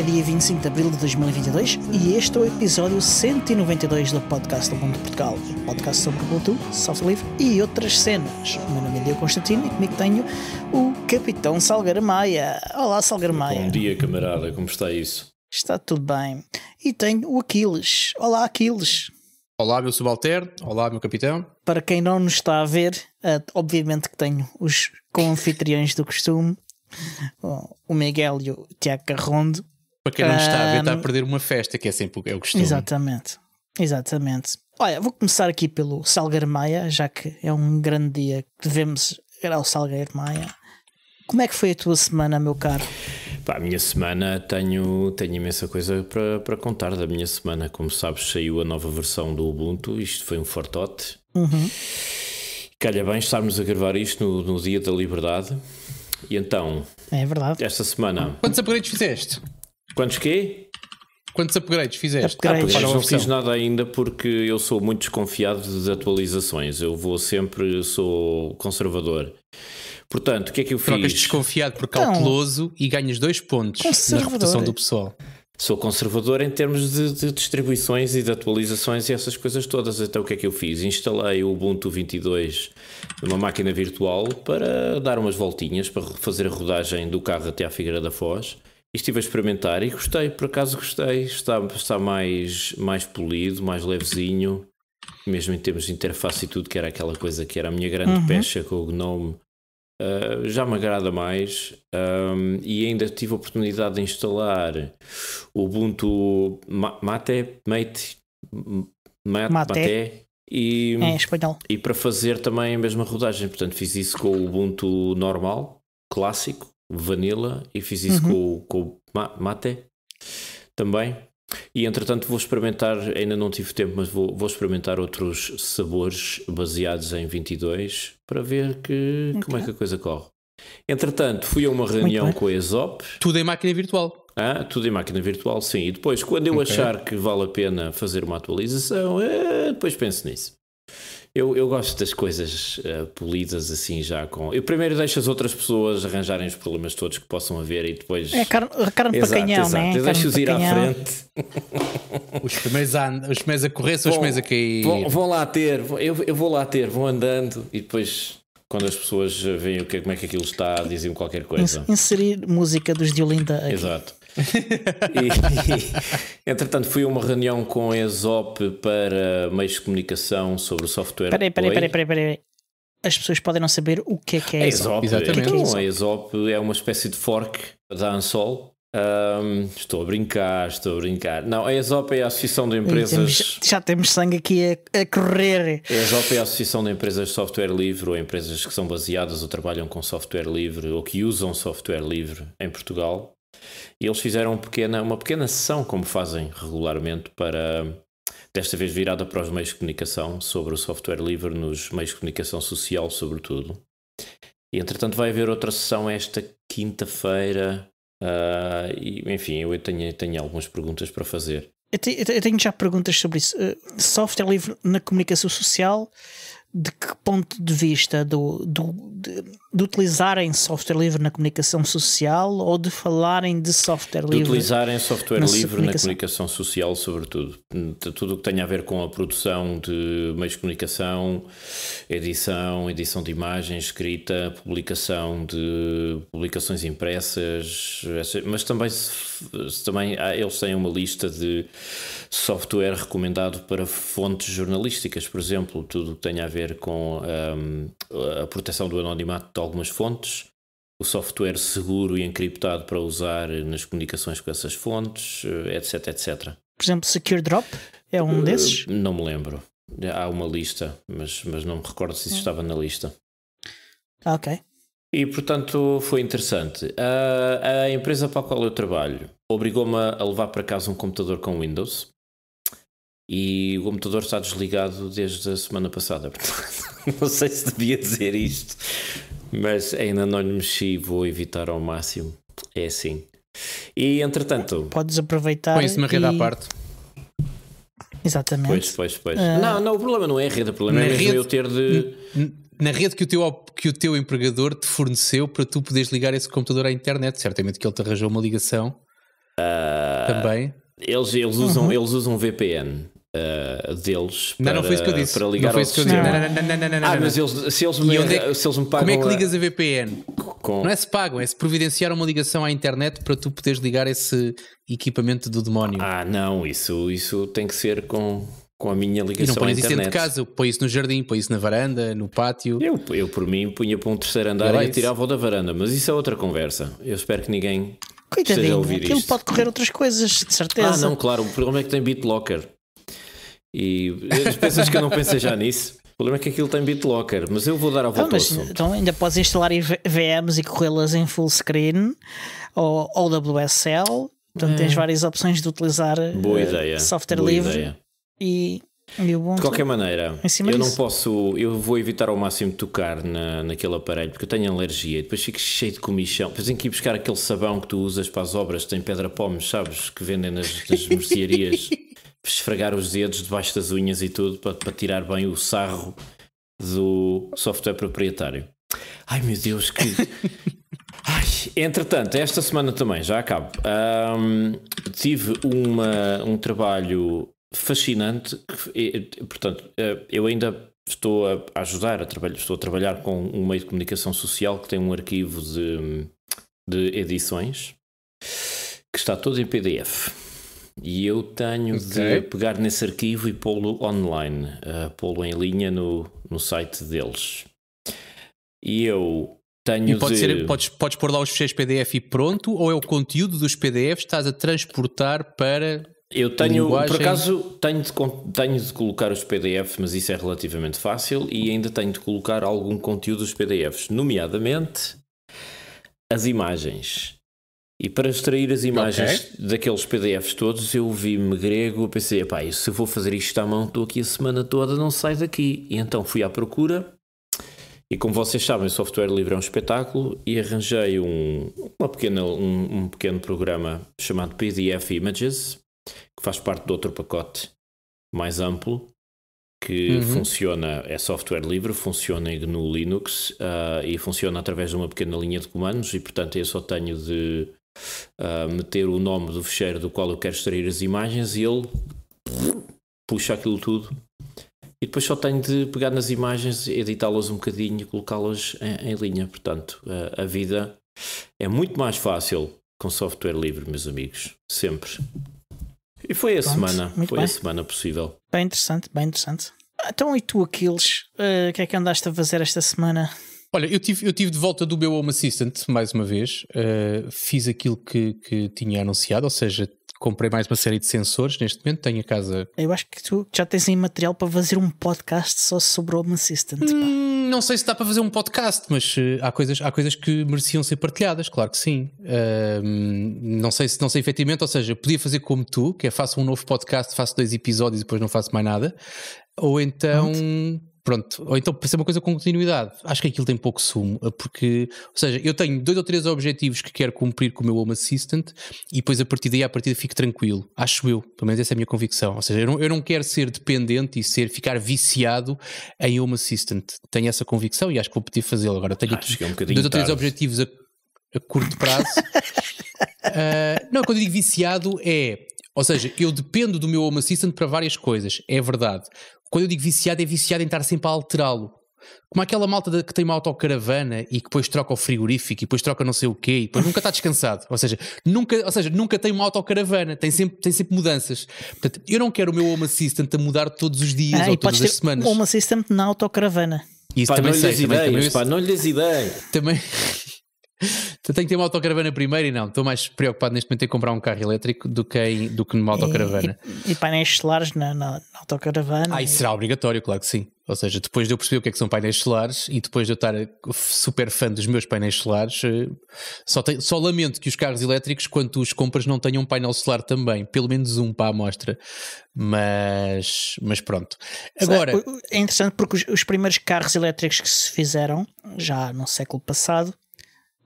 é dia 25 de abril de 2022 e este é o episódio 192 do podcast do Mundo de Portugal, um podcast sobre cultura, software livre e outras cenas. O meu nome é Diego Constantino e comigo tenho o Capitão Salgueira Maia. Olá, Salgueira Maia. Bom dia, camarada, como está isso? Está tudo bem. E tenho o Aquiles. Olá, Aquiles. Olá, meu subalterno. Olá, meu capitão. Para quem não nos está a ver, eh, obviamente que tenho os confitriões do costume, o Miguel e o Tiago Carrondo para quem não está a ver, está a perder uma festa, que é sempre é o costume. Exatamente, exatamente. Olha, vou começar aqui pelo Salgueiro Maia, já que é um grande dia que devemos ir ao Salgueiro Maia. Como é que foi a tua semana, meu caro? Pá, a minha semana tenho, tenho imensa coisa para, para contar da minha semana. Como sabes, saiu a nova versão do Ubuntu, isto foi um fortote. Uhum. Calha bem estarmos a gravar isto no, no Dia da Liberdade. E então. É verdade. Esta semana. Quantos upgrades fizeste? Quantos quê? Quantos upgrades fizeste? Upgrades. Ah, é não fiz nada ainda porque eu sou muito desconfiado das atualizações. Eu vou sempre, sou conservador. Portanto, o que é que eu fiz? Trocas desconfiado por então, cauteloso não. e ganhas dois pontos na reputação do pessoal. Sou conservador em termos de, de, distribuições e de atualizações e essas coisas todas. Então o que é que eu fiz? Instalei o Ubuntu 22 numa máquina virtual para dar umas voltinhas, para fazer a rodagem do carro até à Figueira da Foz estive a experimentar e gostei, por acaso gostei. Está, está mais, mais polido, mais levezinho, mesmo em termos de interface e tudo, que era aquela coisa que era a minha grande uhum. pecha com o Gnome. Uh, já me agrada mais um, e ainda tive a oportunidade de instalar o Ubuntu Mate, Mate, Mate, Mate. Mate e, é, e para fazer também a mesma rodagem. Portanto, fiz isso com o Ubuntu normal, clássico, vanilla e fiz isso uhum. com, com mate também. E entretanto vou experimentar, ainda não tive tempo, mas vou, vou experimentar outros sabores baseados em 22 para ver que, okay. como é que a coisa corre. Entretanto, fui a uma reunião com a ESOP. Tudo em máquina virtual. Ah, tudo em máquina virtual, sim. E depois, quando eu okay. achar que vale a pena fazer uma atualização, é, depois penso nisso. Eu, eu gosto das coisas uh, polidas assim já com. Eu primeiro deixo as outras pessoas arranjarem os problemas todos que possam haver e depois. É carne, carne exato, para canhão, exato. né? Eu deixo-os ir canhão. à frente. Os primeiros, os primeiros a correr são os primeiros a cair. Vão, vão lá ter, eu, eu vou lá ter, vão andando e depois quando as pessoas veem o que, como é que aquilo está, dizem qualquer coisa. Inserir música dos Diolinda. Aqui. Exato. e, entretanto, fui a uma reunião com a ESOP para meios de comunicação sobre o software. Peraí, peraí, peraí, peraí, peraí. As pessoas podem não saber o que é que é a ESOP. Exatamente. então, é é a ESOP é uma espécie de fork da Ansol. Um, estou a brincar, estou a brincar. Não, a ESOP é a Associação de Empresas. Temos, já temos sangue aqui a, a correr. A ESOP é a Associação de Empresas de Software Livre ou empresas que são baseadas ou trabalham com software livre ou que usam software livre em Portugal. E eles fizeram uma pequena, uma pequena sessão, como fazem regularmente, para desta vez virada para os meios de comunicação, sobre o software livre nos meios de comunicação social, sobretudo. E, entretanto, vai haver outra sessão esta quinta-feira. Uh, e, enfim, eu tenho, tenho algumas perguntas para fazer. Eu, tenho já perguntas sobre isso. Uh, software livre na comunicação social, de que ponto de vista do, do de de utilizarem software livre na comunicação social ou de falarem de software livre? De utilizarem software na livre comunicação. na comunicação social, sobretudo. Tudo o que tem a ver com a produção de meios de comunicação, edição, edição de imagens, escrita, publicação de publicações impressas, mas também, também eles têm uma lista de software recomendado para fontes jornalísticas, por exemplo, tudo o que tem a ver com um, a proteção do anonimato algumas fontes, o software seguro e encriptado para usar nas comunicações com essas fontes, eh, etc, etc. Por exemplo, SecureDrop é um eh, desses? não me lembro. Há uma lista, mas, mas não me recordo se isso é. estava na lista. Ah, ok. E portanto foi interessante. A, a empresa para a qual eu trabalho obrigou-me a levar para casa um computador com Windows e o computador está desligado desde a semana passada, não sei se devia dizer isto, mas ainda não lhe mexi, vou evitar ao máximo. É assim. E entretanto. Podes aproveitar. Põe-se uma rede e... à parte. Exatamente. Pois, pois, pois. Uh... Não, não, o problema não é a rede, o problema na é mesmo rede... eu ter de. Na rede que o, teu, que o teu empregador te forneceu para tu poderes ligar esse computador à internet. Certamente que ele te arranjou uma ligação. Uh... Também. Eles, eles, usam, uhum. eles usam VPN. Uh, deles para, não, não foi isso que eu disse. para ligar não foi isso que eu disse. Não, não, não, não, ah, mas eles, se, eles me, pagam. É como é que ligas a VPN? Com... Não é se pagam, é se providenciar uma ligação à internet para tu poderes ligar esse equipamento do demónio. Ah, não, isso, isso tem que ser com, com a minha ligação. E não põe isso dentro de casa, põe isso no jardim, põe isso na varanda, no pátio. Eu, eu por mim, punha para um terceiro andar e é tirava-o da varanda, mas isso é outra conversa. Eu espero que ninguém. Coitadinho, aquilo isto. pode correr outras coisas, de certeza. Ah, não, claro, o problema é que tem BitLocker. E as pensas que eu não pensei já nisso. O problema é que aquilo tem BitLocker, mas eu vou dar a volta. Ah, mas, então ainda podes instalar VMs e corrê-las em full screen ou, ou WSL. Portanto, é. tens várias opções de utilizar Boa eh, ideia. software Boa livre ideia. e de qualquer maneira, eu não posso, eu vou evitar ao máximo tocar na, naquele aparelho porque eu tenho alergia e depois fico cheio de comichão. Depois tenho que ir buscar aquele sabão que tu usas para as obras tem pedra pomes, sabes? Que vendem nas, nas mercearias. esfregar os dedos debaixo das unhas e tudo para, para tirar bem o sarro do software proprietário. Ai meu Deus, que. Ai, entretanto, esta semana também, já acabo. Um, tive uma, um trabalho fascinante. portanto, eh, eu ainda estou a ajudar, a trabalhar, estou a trabalhar com um meio de comunicação social que tem um arquivo de, de edições que está todo em PDF. E eu tenho okay. de pegar nesse arquivo e pô-lo online, uh, pô-lo em linha no, no site deles. E eu tenho e pode de... ser, podes, podes pôr lá os fecheiros PDF e pronto, ou é o conteúdo dos PDFs que estás a transportar para. Eu tenho, linguagem... por acaso, tenho de, tenho de colocar os PDFs, mas isso é relativamente fácil, e ainda tenho de colocar algum conteúdo dos PDFs, nomeadamente as imagens. E para extrair as imagens okay. daqueles PDFs todos, eu vi-me grego, pensei, pá, se eu vou fazer isto à mão, estou aqui a semana toda, não saio daqui. E então fui à procura, e como vocês sabem, o software livre é um espetáculo, e arranjei um, uma pequena, um, um pequeno programa chamado PDF Images, que faz parte de outro pacote mais amplo, que uhum. funciona, é software livre, funciona em GNU Linux uh, e funciona através de uma pequena linha de comandos e portanto eu só tenho de uh, meter o nome do ficheiro do qual eu quero extrair as imagens e ele puxa aquilo tudo e depois só tenho de pegar nas imagens, editá-las um bocadinho e colocá-las em, em, linha. Portanto, a, a, vida é muito mais fácil com software livre, meus amigos. Sempre. E foi a Pronto, semana. Foi bem. a semana possível. Bem interessante, bem interessante. Ah, então, e tu, Aquiles, ah, o uh, que é que andaste a fazer esta semana? Olha, eu tive, eu tive de volta do meu Home Assistant, mais uma vez. Uh, fiz aquilo que, que tinha anunciado, ou seja, comprei mais uma série de sensores. Neste momento tenho a casa. Eu acho que tu já tens aí material para fazer um podcast só sobre o Home Assistant. Hum, não sei se dá para fazer um podcast, mas uh, há, coisas, há coisas que mereciam ser partilhadas, claro que sim. Uh, não sei se não sei efetivamente, ou seja, podia fazer como tu, que é faço um novo podcast, faço dois episódios e depois não faço mais nada. Ou então. Muito pronto, ou então para ser uma coisa com continuidade, acho que aquilo tem pouco sumo, eh, porque, ou seja, eu tenho dois ou três objetivos que quero cumprir com o meu Home Assistant e depois a partir daí, a partir fico tranquilo, acho eu, pelo menos essa é a minha convicção. Ou seja, eu não, eu não quero ser dependente e ser, ficar viciado em Home Assistant. Tenho essa convicção e acho que vou poder fazê-lo agora. Tenho acho aqui é um dois tarde. ou três objetivos a, a curto prazo. uh, não, quando eu digo viciado é ou seja, eu dependo do meu Home Assistant para várias coisas, é verdade. Quando eu digo viciado, é viciado em estar sempre a alterá-lo. Como aquela malta que tem uma autocaravana e que depois troca o frigorífico e depois troca não sei o quê e depois nunca está descansado. Ou seja, nunca, ou seja, nunca tem uma autocaravana, tem sempre, tem sempre mudanças. Portanto, eu não quero o meu Home Assistant a mudar todos os dias ah, ou todas as semanas. Um Home Assistant na autocaravana. Isso pá, também não sei. Ideias, também, também, pá, não lhes ideias. Também. Então, tenho que ter uma autocaravana primeiro e não, estou mais preocupado neste momento em comprar um carro elétrico do que, em, do que numa autocaravana. E, e, e painéis solares na, na, na autocaravana? Ah, isso e... será obrigatório, claro que sim. Ou seja, depois de eu perceber o que é que são painéis solares e depois de eu estar super fã dos meus painéis solares, eh, só, só lamento que os carros elétricos, quando os compras, não tenham um painel solar também, pelo menos um para a amostra. Mas, mas pronto. Agora. É interessante porque os, os primeiros carros elétricos que se fizeram, já no século passado,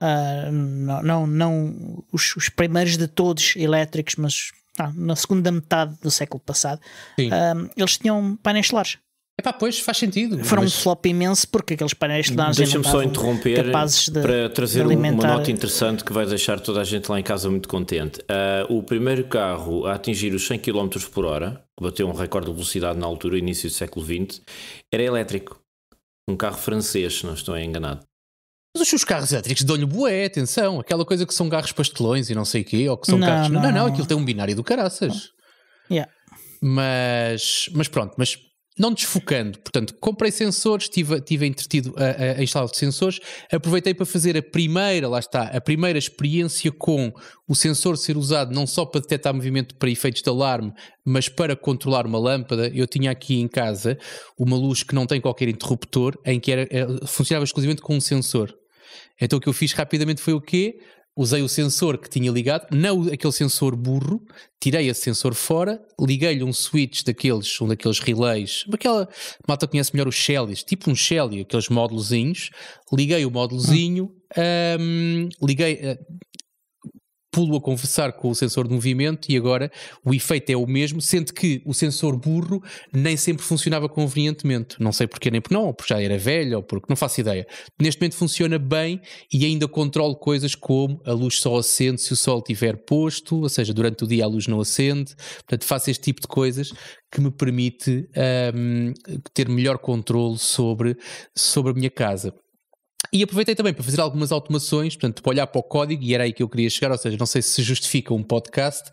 Uh, não, não, não os, os, primeiros de todos elétricos, mas ah, na segunda metade do século passado, uh, eles tinham painéis solares. Epá, pois faz sentido. Foram mas... um flop imenso porque aqueles painéis solares Deixa-me só interromper capazes de, para trazer alimentar... uma nota interessante que vai deixar toda a gente lá em casa muito contente. Uh, o primeiro carro a atingir os 100 km por hora, que bateu um recorde de velocidade na altura, início do século XX, era elétrico. Um carro francês, se não estou enganado. Mas os carros elétricos dão-lhe boé, atenção, aquela coisa que são carros pastelões e não sei o quê, ou que são não, carros. Não, não, não, aquilo tem um binário do caraças. Yeah. Mas, mas pronto, mas não desfocando, portanto, comprei sensores, estive, tive entretido a, a, a instalar os sensores, aproveitei para fazer a primeira, lá está, a primeira experiência com o sensor ser usado não só para detectar movimento para efeitos de alarme, mas para controlar uma lâmpada. Eu tinha aqui em casa uma luz que não tem qualquer interruptor, em que era, eh, funcionava exclusivamente com um sensor. Então o que eu fiz rapidamente foi o quê? Usei o sensor que tinha ligado, não aquele sensor burro, tirei esse sensor fora, liguei-lhe um switch daqueles, um daqueles relays, aquela malta conhece melhor os shellies, tipo um shelly, aqueles módulozinhos, liguei o módulozinho, hum, liguei, eh, pulo a conversar com o sensor de movimento e agora o efeito é o mesmo, sendo que o sensor burro nem sempre funcionava convenientemente. Não sei porquê, nem porque não, ou porque já era velho, ou porque não faço ideia. Neste momento funciona bem e ainda controlo coisas como a luz só acende se o sol estiver posto, ou seja, durante o dia a luz não acende. Portanto, faço este tipo de coisas que me permite um, ter melhor controle sobre, sobre a minha casa. E aproveitei também para fazer algumas automações, portanto, para olhar para o código, e era aí que eu queria chegar, ou seja, não sei se justifica um podcast,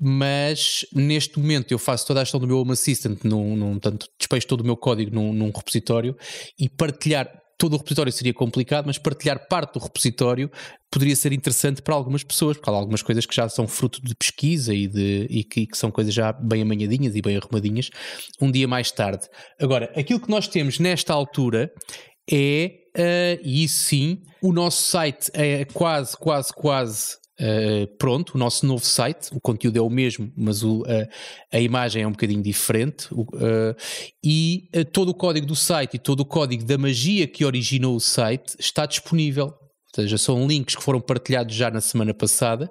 mas neste momento eu faço toda a gestão do meu Home Assistant, num, num, portanto, despejo todo o meu código num, num repositório, e partilhar todo o repositório seria complicado, mas partilhar parte do repositório poderia ser interessante para algumas pessoas, porque há algumas coisas que já são fruto de pesquisa e, de, e que, que, são coisas já bem amanhadinhas e bem arrumadinhas um dia mais tarde. Agora, aquilo que nós temos nesta altura é, uh, e sim, o nosso site é quase, quase, quase Uh, pronto, o nosso novo site, o conteúdo é o mesmo, mas o, uh, a imagem é um bocadinho diferente. Uh, e todo o código do site e todo o código da magia que originou o site está disponível. Ou seja, são links que foram partilhados já na semana passada.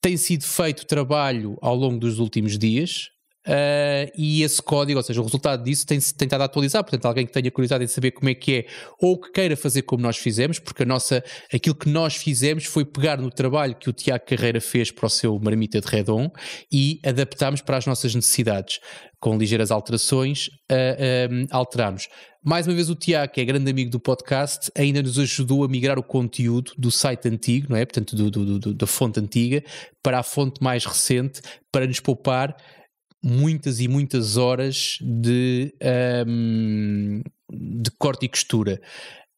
tem sido feito trabalho ao longo dos últimos dias Uh, e esse código, ou seja, o resultado disso tem tentado atualizar. Portanto, alguém que tenha curiosidade em saber como é que é ou que queira fazer como nós fizemos, porque a nossa, aquilo que nós fizemos foi pegar no trabalho que o Tiago Carreira fez para o seu Marmita de Redon e adaptámos para as nossas necessidades, com ligeiras alterações, uh, ah, um, ah, alterámos. Mais uma vez, o Tiago, que é grande amigo do podcast, ainda nos ajudou a migrar o conteúdo do site antigo, não é? Portanto, do, do, do, da fonte antiga, para a fonte mais recente, para nos poupar muitas e muitas horas de, um, de corte e costura.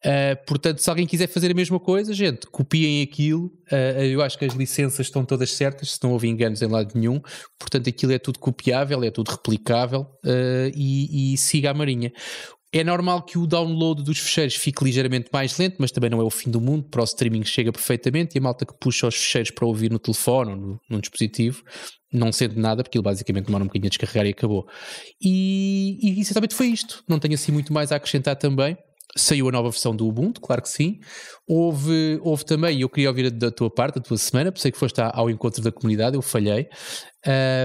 Uh, portanto, se alguém quiser fazer a mesma coisa, gente, copiem aquilo. Uh, eu acho que as licenças estão todas certas, se não houve enganos em lado nenhum. Portanto, aquilo é tudo copiável, é tudo replicável uh, e, e, siga a Marinha. É normal que o download dos fecheiros fique ligeiramente mais lento, mas também não é o fim do mundo. Para o streaming chega perfeitamente e a malta que puxa os fecheiros para ouvir no telefone ou no, num dispositivo não sente nada, porque ele basicamente demora um bocadinho a descarregar e acabou. E, e essencialmente foi isto. Não tenho assim muito mais a acrescentar também. Saiu a nova versão do Ubuntu, claro que sim. Houve, houve também, e eu queria ouvir da tua parte, da tua semana, pensei que foste ao encontro da comunidade, eu falhei.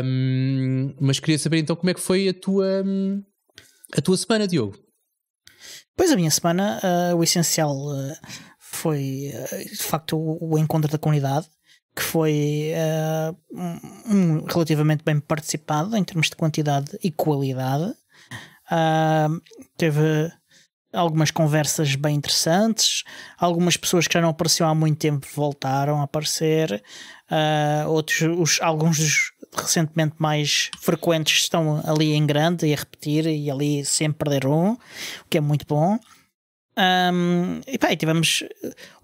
Um, mas queria saber então como é que foi a tua, a tua semana, Diogo. Pois a minha semana, uh, o essencial uh, foi uh, de facto o, o, encontro da comunidade, que foi um, relativamente bem participado em termos de quantidade e qualidade. Ah, teve algumas conversas bem interessantes, algumas pessoas que já não apareciam há muito tempo voltaram a aparecer, uh, outros, os, alguns dos recentemente mais frequentes estão ali em grande e a repetir e ali sempre perderam, um, o que é muito bom. Um, e bem tivemos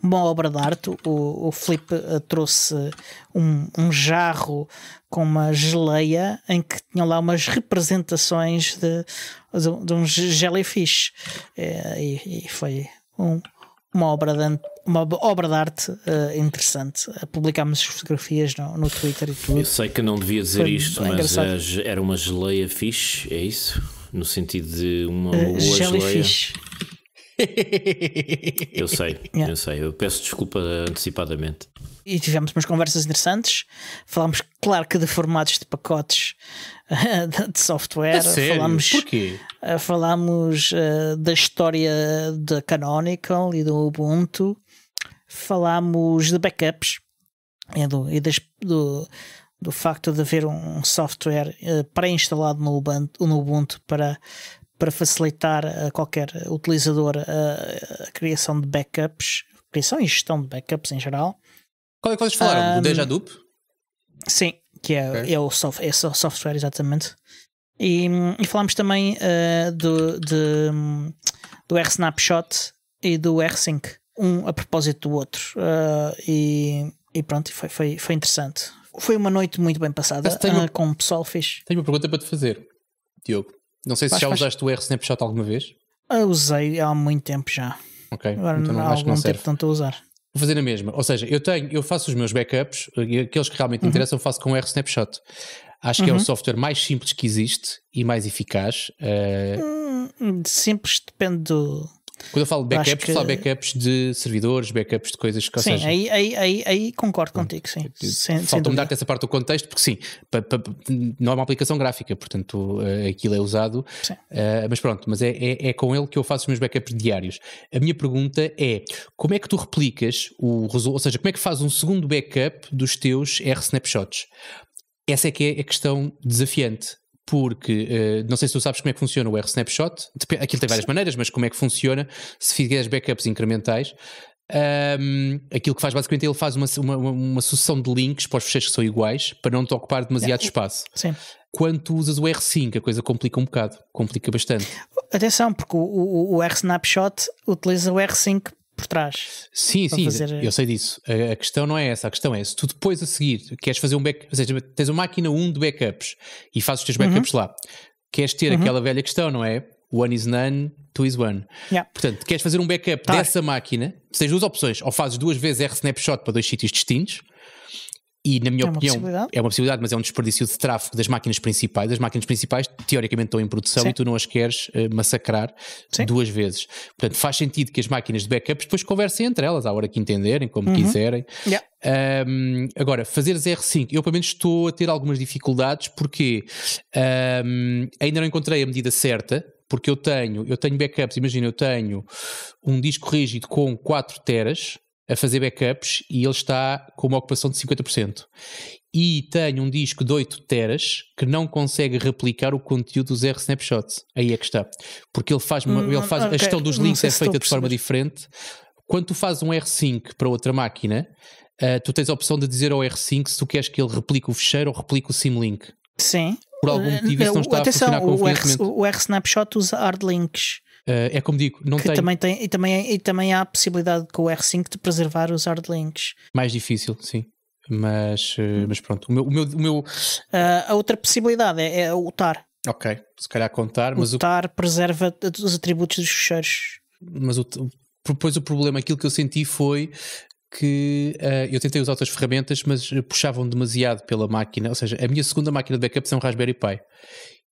uma obra de arte. O, o Felipe trouxe um, um jarro com uma geleia em que tinham lá umas representações de, de, de um jellyfish. É, e, e, foi um, uma, obra de, uma obra de arte uh, interessante. Publicámos as fotografias no, no Twitter e tudo. Eu sei que não devia dizer foi isto, mas era uma geleia fish, é isso? No sentido de uma uh, boa geleia. Fish. eu sei, yeah. eu sei. Eu peço desculpa antecipadamente. E tivemos umas conversas interessantes. Falámos, claro que de formatos de pacotes de software. Sério? Falámos, Porquê? Eh, falámos uh, da história da Canonical e do Ubuntu. Falámos de backups e, do, e das, do, do facto de haver um software uh, pré-instalado no Ubuntu, no Ubuntu para para facilitar a qualquer utilizador a, a criação de backups, criação e gestão de backups em geral. Qual é que vocês falaram? Um, o Deja Dupe? Sim, que é, okay. é, o é o software, exatamente. E, e falámos também uh, do, de, do R-Snapshot e do R-Sync, um a propósito do outro. Uh, e, e pronto, foi, foi, foi interessante. Foi uma noite muito bem passada, uh, ah, uma, com o pessoal fixe. Tenho uma pergunta para te fazer, Diogo. Não sei se faz, já usaste o R Snapshot alguma vez. Eu ah, usei há muito tempo já. Ok, agora então não, há algum não tempo tanto a usar. Vou fazer a mesma, ou seja, eu tenho, eu faço os meus backups, aqueles que realmente uhum. interessam, eu faço com o R Snapshot. Acho uhum. que é o uhum. software mais simples que existe e mais eficaz. Uh... Simples depende do quando eu falo backups, que... falo backups de servidores, backups de coisas que Sim, seja, aí, aí, aí, aí, concordo hum. contigo, sim. Falta-me dar essa parte do contexto, porque sim, pa, pa, não é uma aplicação gráfica, portanto eh, aquilo é usado. Uh, mas pronto, mas é, é, é, com ele que eu faço os meus backups diários. A minha pergunta é: como é que tu replicas o resultado? Ou seja, como é que fazes um segundo backup dos teus R snapshots? Essa é que é a questão desafiante porque eh, não sei se tu sabes como é que funciona o R-Snapshot, aquilo tem várias maneiras, mas como é que funciona se fizeres backups incrementais. Um, ehm, aquilo que faz basicamente é ele faz uma, uma, uma, sucessão de links para os fecheiros que são iguais para não te ocupar demasiado é. espaço. Sim. Quando tu usas o R5, a coisa complica um bocado, complica bastante. Atenção, porque o, o, o R Snapshot utiliza o R5 por trás. Sim, sim, fazer... eu sei disso. A, a, questão não é essa, a questão é se tu depois a seguir queres fazer um backup, ou seja, tens uma máquina 1 de backups e fazes os teus backups uhum. lá, queres ter uhum. aquela velha questão, não é? One is none, two is one. Yeah. Portanto, queres fazer um backup tá. dessa máquina, tens duas opções, ou fazes duas vezes R snapshot para dois sítios distintos, e, na minha é opinião, é uma possibilidade, mas é um desperdício de tráfego das máquinas principais. As máquinas principais, teoricamente, estão em produção Sim. e tu não as queres uh, massacrar Sim. duas vezes. Portanto, faz sentido que as máquinas de backups depois conversem entre elas, à hora que entenderem, como uhum. quiserem. Yeah. Um, agora, fazer ZR5, eu pelo menos estou a ter algumas dificuldades, porque um, ainda não encontrei a medida certa. Porque eu tenho, eu tenho backups, imagina, eu tenho um disco rígido com 4 teras, a fazer backups e ele está com uma ocupação de 50%. E tenho um disco de 8 teras que não consegue replicar o conteúdo dos R snapshots. Aí é que está. Porque ele faz, uma, ele hum, faz okay. a gestão dos links é feita de forma diferente. Quando tu fazes um R sync para outra máquina, uh, tu tens a opção de dizer ao R sync se tu queres que ele replique o fecheiro ou replique o simlink. Sim. Por algum motivo isso não eh, está Atenção, a funcionar com o, o R snapshot usa hard links. Eh, é como digo, não tem... Também tem e, também, e também há a possibilidade com o R5 de preservar os hardlinks. Mais difícil, sim. Mas, eh, hum. mas pronto, o meu. O meu, o meu... Uh, a outra possibilidade é, é, o TAR. Ok, se calhar contar, mas o. TAR o... preserva os atributos dos fecheiros. Mas o, depois o problema, aquilo que eu senti foi que uh, eu tentei usar outras ferramentas, mas puxavam demasiado pela máquina. Ou seja, a minha segunda máquina de backup é um Raspberry Pi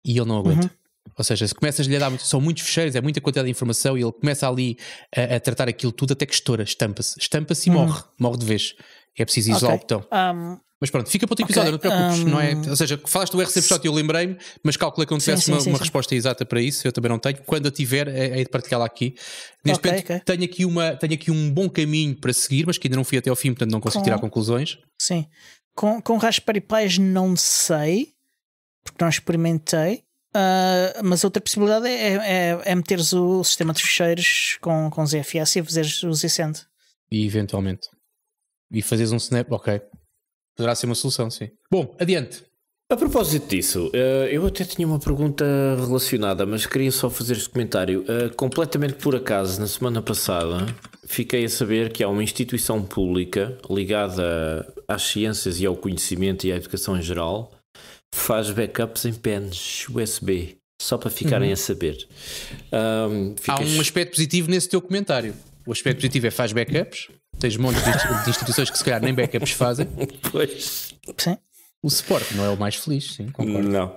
e ele não aguenta. Uhum. Ou seja, se começas-lhe a dar, são muitos fecheiros, é muita quantidade de informação e ele começa ali a, a tratar aquilo tudo até que estoura, estampa-se. Estampa-se e hum. morre, morre de vez. É preciso isolar okay. o botão. Um, mas pronto, fica para outro episódio, okay. não te preocupes. Um, não é, ou seja, falaste do RCP e eu lembrei-me, mas calculei que não tivesse sim, sim, uma, sim, uma resposta exata para isso, eu também não tenho. Quando a tiver, é, é de partilhá-la aqui. Neste okay, momento, Tenho, aqui uma, tenho aqui um bom caminho para seguir, mas que ainda não fui até ao fim, portanto não consigo com, tirar conclusões. Sim. Com, com Raspberry Pis não sei, porque não experimentei. Uh, mas outra possibilidade é, é, é, meteres o sistema de ficheiros com, com ZFS e fazeres o Zsend. E eventualmente. E fazeres um snap, ok. Poderá ser uma solução, sim. Bom, adiante. A propósito disso, eh, eu até tinha uma pergunta relacionada, mas queria só fazer este comentário. Eh, completamente por acaso, na semana passada, fiquei a saber que há uma instituição pública ligada às ciências e ao conhecimento e à educação em geral faz backups em pens USB, só para ficarem uhum. a saber. Um, ficas... Há um aspecto positivo nesse teu comentário. O aspecto positivo é faz backups. Tens montes de instituições que se calhar nem backups fazem. Pois. Sim. O suporte não é o mais feliz, sim, concordo. Não.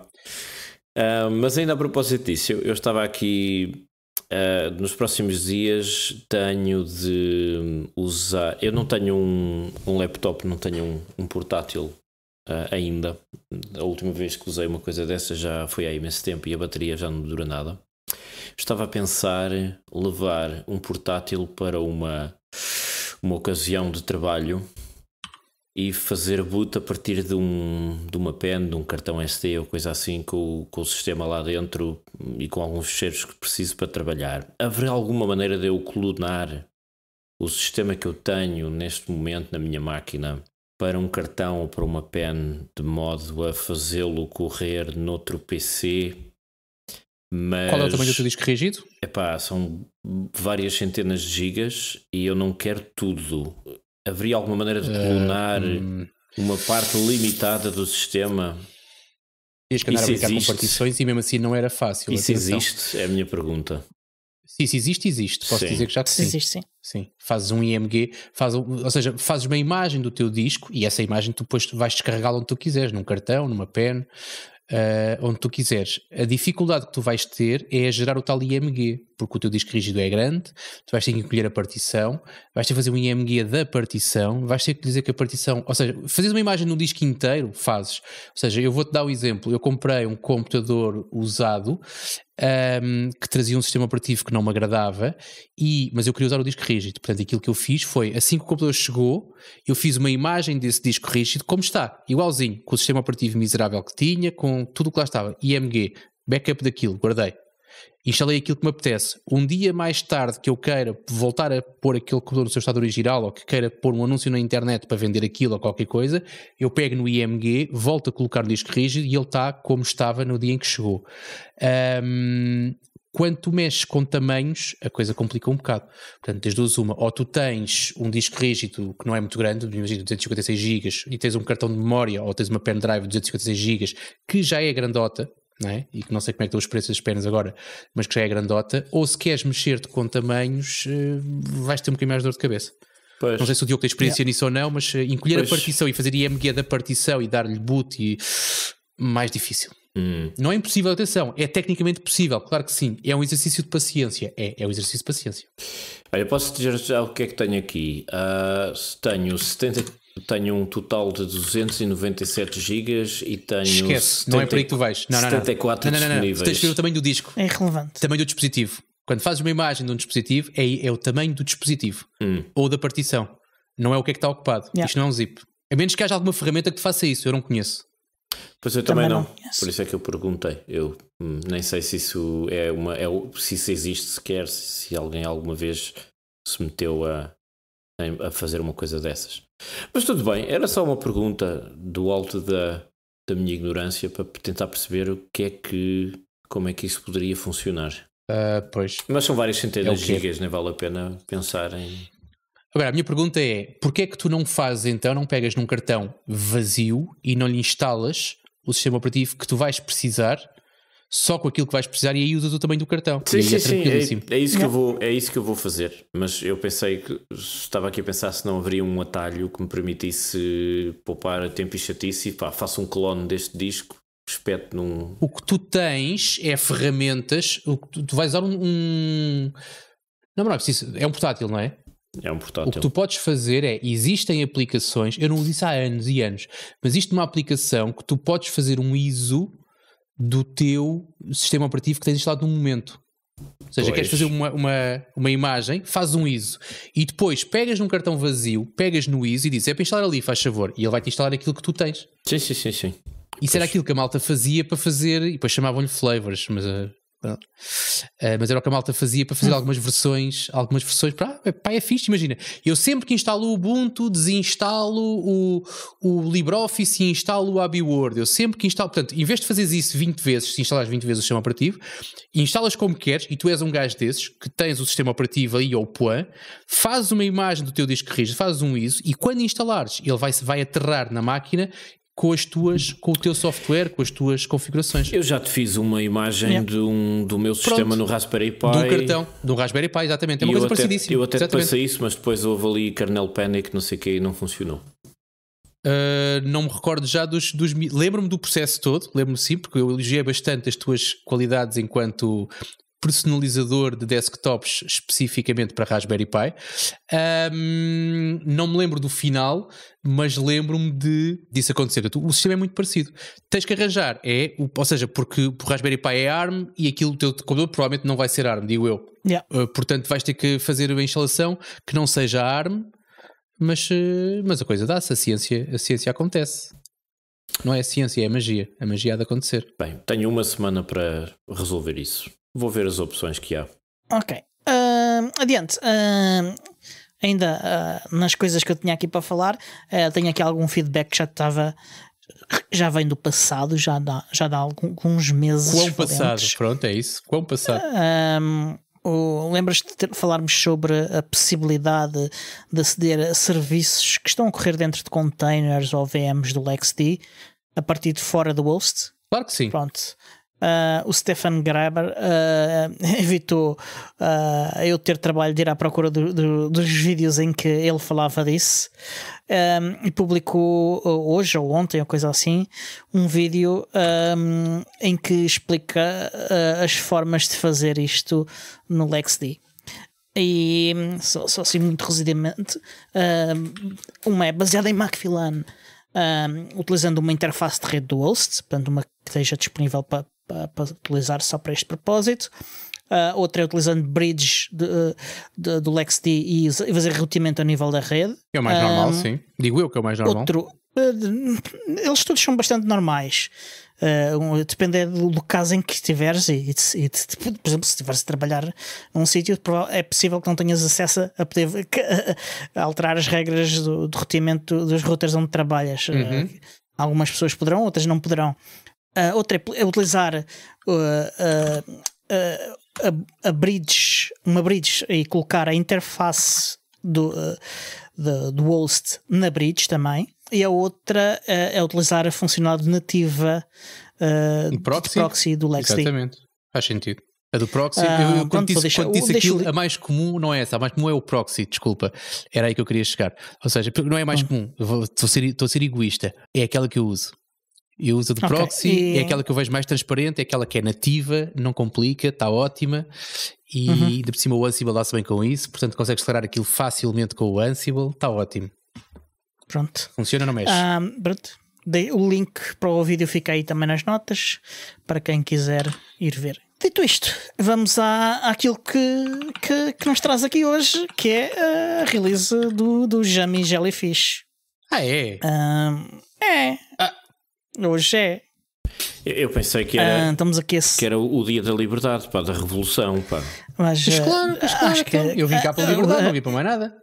Uh, mas ainda a propósito disso, eu, eu estava aqui Uh, nos próximos dias tenho de usar. Eu não tenho um, um laptop, não tenho um, um portátil uh, ainda. A última vez que usei uma coisa dessa já foi há imenso tempo e a bateria já não dura nada. Estava a pensar levar um portátil para uma, uma ocasião de trabalho e fazer boot a partir de, um, de uma pen, de um cartão SD ou coisa assim, com, com o sistema lá dentro e com alguns cheiros que preciso para trabalhar. Haverá alguma maneira de eu clonar o sistema que eu tenho neste momento na minha máquina para um cartão ou para uma pen de modo a fazê-lo correr noutro PC. Mas, Qual é o tamanho do teu disco rígido? Epá, são várias centenas de gigas e eu não quero tudo. Haveria alguma maneira de eh, clonar uh, uma parte limitada do sistema? Tinhas que andar a brincar existe? com partições e mesmo assim não era fácil. Isso atenção. existe? É a minha pergunta. Sim, se existe, existe. Posso sim. dizer que já que sim. Existe, sim. Sim. Fazes um IMG, faz, ou seja, fazes uma imagem do teu disco e essa imagem tu depois vais descarregá-la onde tu quiseres, num cartão, numa pen, uh, onde tu quiseres. A dificuldade que tu vais ter é gerar o tal IMG, porque o teu disco rígido é grande, tu vais ter que encolher a partição, vais ter que fazer um IMG da partição, vais ter que dizer que a partição, ou seja, fazes uma imagem no disco inteiro, fazes. Ou seja, eu vou-te dar o um exemplo, eu comprei um computador usado um, que trazia um sistema operativo que não me agradava, e, mas eu queria usar o disco rígido. Portanto, aquilo que eu fiz foi, assim que o computador chegou, eu fiz uma imagem desse disco rígido, como está, igualzinho, com o sistema operativo miserável que tinha, com tudo o que lá estava, IMG, backup daquilo, guardei instalei aquilo que me apetece. Um dia mais tarde que eu queira voltar a pôr aquele computador no seu estado original ou que queira pôr um anúncio na internet para vender aquilo ou qualquer coisa, eu pego no IMG, volto a colocar no disco rígido e ele está como estava no dia em que chegou. Um, quando tu mexes com tamanhos, a coisa complica um bocado. Portanto, tens duas uma. Ou tu tens um disco rígido que não é muito grande, imagina 256 GB, e tens um cartão de memória ou tens uma pen drive de 256 GB que já é grandota, não é? e que não sei como é que estão os preços das pernas agora, mas que já é grandota, ou se queres mexer-te com tamanhos, eh, vais ter um bocadinho mais dor de cabeça. Pois. Não sei se o Diogo tem experiência yeah. nisso ou não, mas eh, encolher pois. a partição e fazer IMG da partição e dar-lhe boot e mais difícil. Hum. Não é impossível, atenção, é tecnicamente possível, claro que sim. É um exercício de paciência. É, é um exercício de paciência. Olha, posso dizer já o que é que tenho aqui? Uh, tenho 70 tenho um total de 297 GB e tenho. Esquece, 70, não é por aí que tu vais. Não, não, não. não, não, não, não. Tens de ver o tamanho do disco. É irrelevante. Tamanho do dispositivo. Quando fazes uma imagem de um dispositivo, é, é o tamanho do dispositivo hum. ou da partição. Não é o que é que está ocupado. Yeah. Isto não é um zip. A menos que haja alguma ferramenta que te faça isso, eu não conheço. Pois eu também, também não. não Por isso é que eu perguntei. Eu hum, nem sei se isso é uma. É, se isso existe sequer, se alguém alguma vez se meteu a, a fazer uma coisa dessas. Mas tudo bem, era só uma pergunta do alto da, da minha ignorância para tentar perceber o que é que, como é que isso poderia funcionar. Uh, pois. Mas são várias centenas é de é gigas, nem vale a pena pensar em. Agora, a minha pergunta é: porquê é que tu não fazes então, não pegas num cartão vazio e não lhe instalas o sistema operativo que tu vais precisar só com aquilo que vais precisar e aí usas o tamanho do cartão. Sim, sim, é sim. É, é, isso que eu vou, é isso que eu vou fazer. Mas eu pensei que estava aqui a pensar se não haveria um atalho que me permitisse poupar tempo e chatice e pá, faço um clone deste disco espeto num. O que tu tens é ferramentas. O que tu, tu vais usar um, um. Não, não é preciso. É um portátil, não é? É um portátil. O que tu podes fazer é, existem aplicações, eu não uso isso há anos e anos, mas isto é uma aplicação que tu podes fazer um ISO do teu sistema operativo que tens instalado no momento. Ou seja, pois. queres fazer uma, uma, uma imagem, faz um ISO e depois pegas num cartão vazio, pegas no ISO e dizes é para instalar ali, faz favor, e ele vai te instalar aquilo que tu tens. Sim, sim, sim, sim. Isso pois. era aquilo que a malta fazia para fazer, e depois chamavam-lhe flavors, mas uh, Uh, mas era o que a malta fazia para fazer hum. algumas versões, algumas versões para ah, pai é fixe, imagina. Eu sempre que instalo o Ubuntu, desinstalo o, o LibreOffice e instalo o AbiWord. Eu sempre que instalo, portanto, em vez de fazeres isso 20 vezes, se instalares 20 vezes o sistema operativo, instalas como queres e tu és um gajo desses que tens o sistema operativo aí ou PUAN, fazes uma imagem do teu disco rígido, fazes um ISO e quando instalares, ele vai, vai aterrar na máquina com as tuas, com o teu software, com as tuas configurações. Eu já te fiz uma imagem yeah. de um, do meu sistema Pronto. no Raspberry Pi. Do cartão, do Raspberry Pi, exatamente. É uma eu coisa até, parecidíssima. Eu até te isso, mas depois houve ali kernel panic, não sei o que, e não funcionou. Uh, não me recordo já dos. dos Lembro-me do processo todo, lembro-me sim, porque eu elogiei bastante as tuas qualidades enquanto personalizador de desktops especificamente para Raspberry Pi. Um, não me lembro do final, mas lembro-me de disso acontecer. O sistema é muito parecido. Tens que arranjar, é, ou seja, porque o Raspberry Pi é ARM e aquilo do teu computador provavelmente não vai ser ARM, digo eu. Yeah. Uh, portanto, vais ter que fazer uma instalação que não seja ARM, mas, ah, mas a coisa dá-se, a ciência, a ciência acontece. Não é a ciência, é a magia. A magia há de acontecer. Bem, tenho uma semana para resolver isso. Vou ver as opções que há. Ok. Uh, adiante. Uh, ainda uh, nas coisas que eu tinha aqui para falar, ah, tenho aqui algum feedback que já estava. Já vem do passado, já dá, já dá alguns meses. Quão passado? Pronto, é isso. Quão passado? Um, Lembras-te de falarmos sobre a possibilidade de aceder a serviços que estão a correr dentro de containers ou VMs do LexD a partir de fora do host? Claro que sim. Pronto. Ah, o Stefan Graber ah, evitou ah, eu ter trabalho de ir à procura do, do, dos vídeos em que ele falava disso um, e publicou hoje ou ontem, ou coisa assim, um vídeo um, em que explica uh, as formas de fazer isto no LexD. E só, só assim, muito resumidamente, um, uma é baseada em Macfillan, utilizando uma interface de rede do host, portanto, uma que esteja disponível para para, utilizar só para este propósito. Uh, outra é utilizando bridges do LexD e fazer roteamento a nível da rede. É o mais um, normal, sim. Digo eu que é o mais normal. Outro, uh, eles todos são bastante normais. Uh, depende do caso em que estiveres e, e, e, por exemplo, se estiveres a trabalhar num sítio, é possível que não tenhas acesso a poder a, a alterar as regras do, do roteamento dos routers onde trabalhas. Eh, uhum. algumas pessoas poderão, outras não poderão. Uh, outra uh, é, é utilizar uh, a, a bridge, uma bridge e colocar a interface do, uh, do, do host na bridge também. E a outra é utilizar a funcionalidade nativa uh, proxy? Do proxy do LexD. Exatamente, faz sentido. A do proxy, ah, eu, eu pronto, disse, deixar, disse aquilo, deixo... a mais comum não é essa, a mais comum é o proxy, desculpa. Era aí que eu queria chegar. Ou seja, não é mais hum. comum, estou a, ser, estou a ser egoísta, é aquela que eu uso. Eu uso de okay. proxy e... é aquela que eu vejo mais transparente, é aquela que é nativa, não complica, está ótima. E uhum. de por cima o Ansible dá-se bem com isso, portanto consegues acelerar aquilo facilmente com o Ansible, está ótimo. Pronto. Funciona, não mexe. Um, pronto. Dei o link para o vídeo fica aí também nas notas, para quem quiser ir ver. Dito isto, vamos à, àquilo que, que, que nos traz aqui hoje, que é a release do, do Jammy Jellyfish. Ah, é? Um, é. Ah. Hoje é. Eu pensei que era, ah, estamos aqui que era o dia da liberdade, pá, da revolução. Pá. Mas, mas ah, claro, mas claro acho que, então, eu vim cá pela ah, liberdade, não ah, vim para mais nada.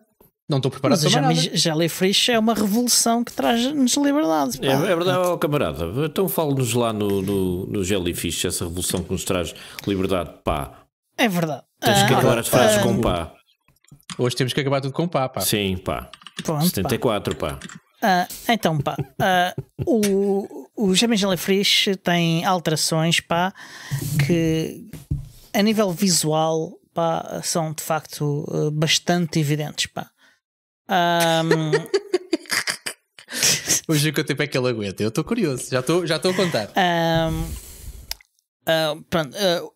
Não estou preparado para mais nada. Jellyfish é uma revolução que traz-nos liberdade. É, é, verdade, oh, camarada. Então fale-nos lá no, no, no Jellyfish, essa revolução que nos traz liberdade, pá. É verdade. temos que acabar as frases ah, com pá. Hoje temos que acabar tudo com pá, pá. Sim, pá. Pronto, 74, pá. pá. Ah, então, pá, o, o James Lefrisch tem alterações pá, que a nível visual pá, são de facto eh, bastante evidentes. Pá. Um... Vamos ver quanto tempo é que ele aguenta. Eu estou curioso, já estou já a contar. Um, uh, ah, pronto, uh,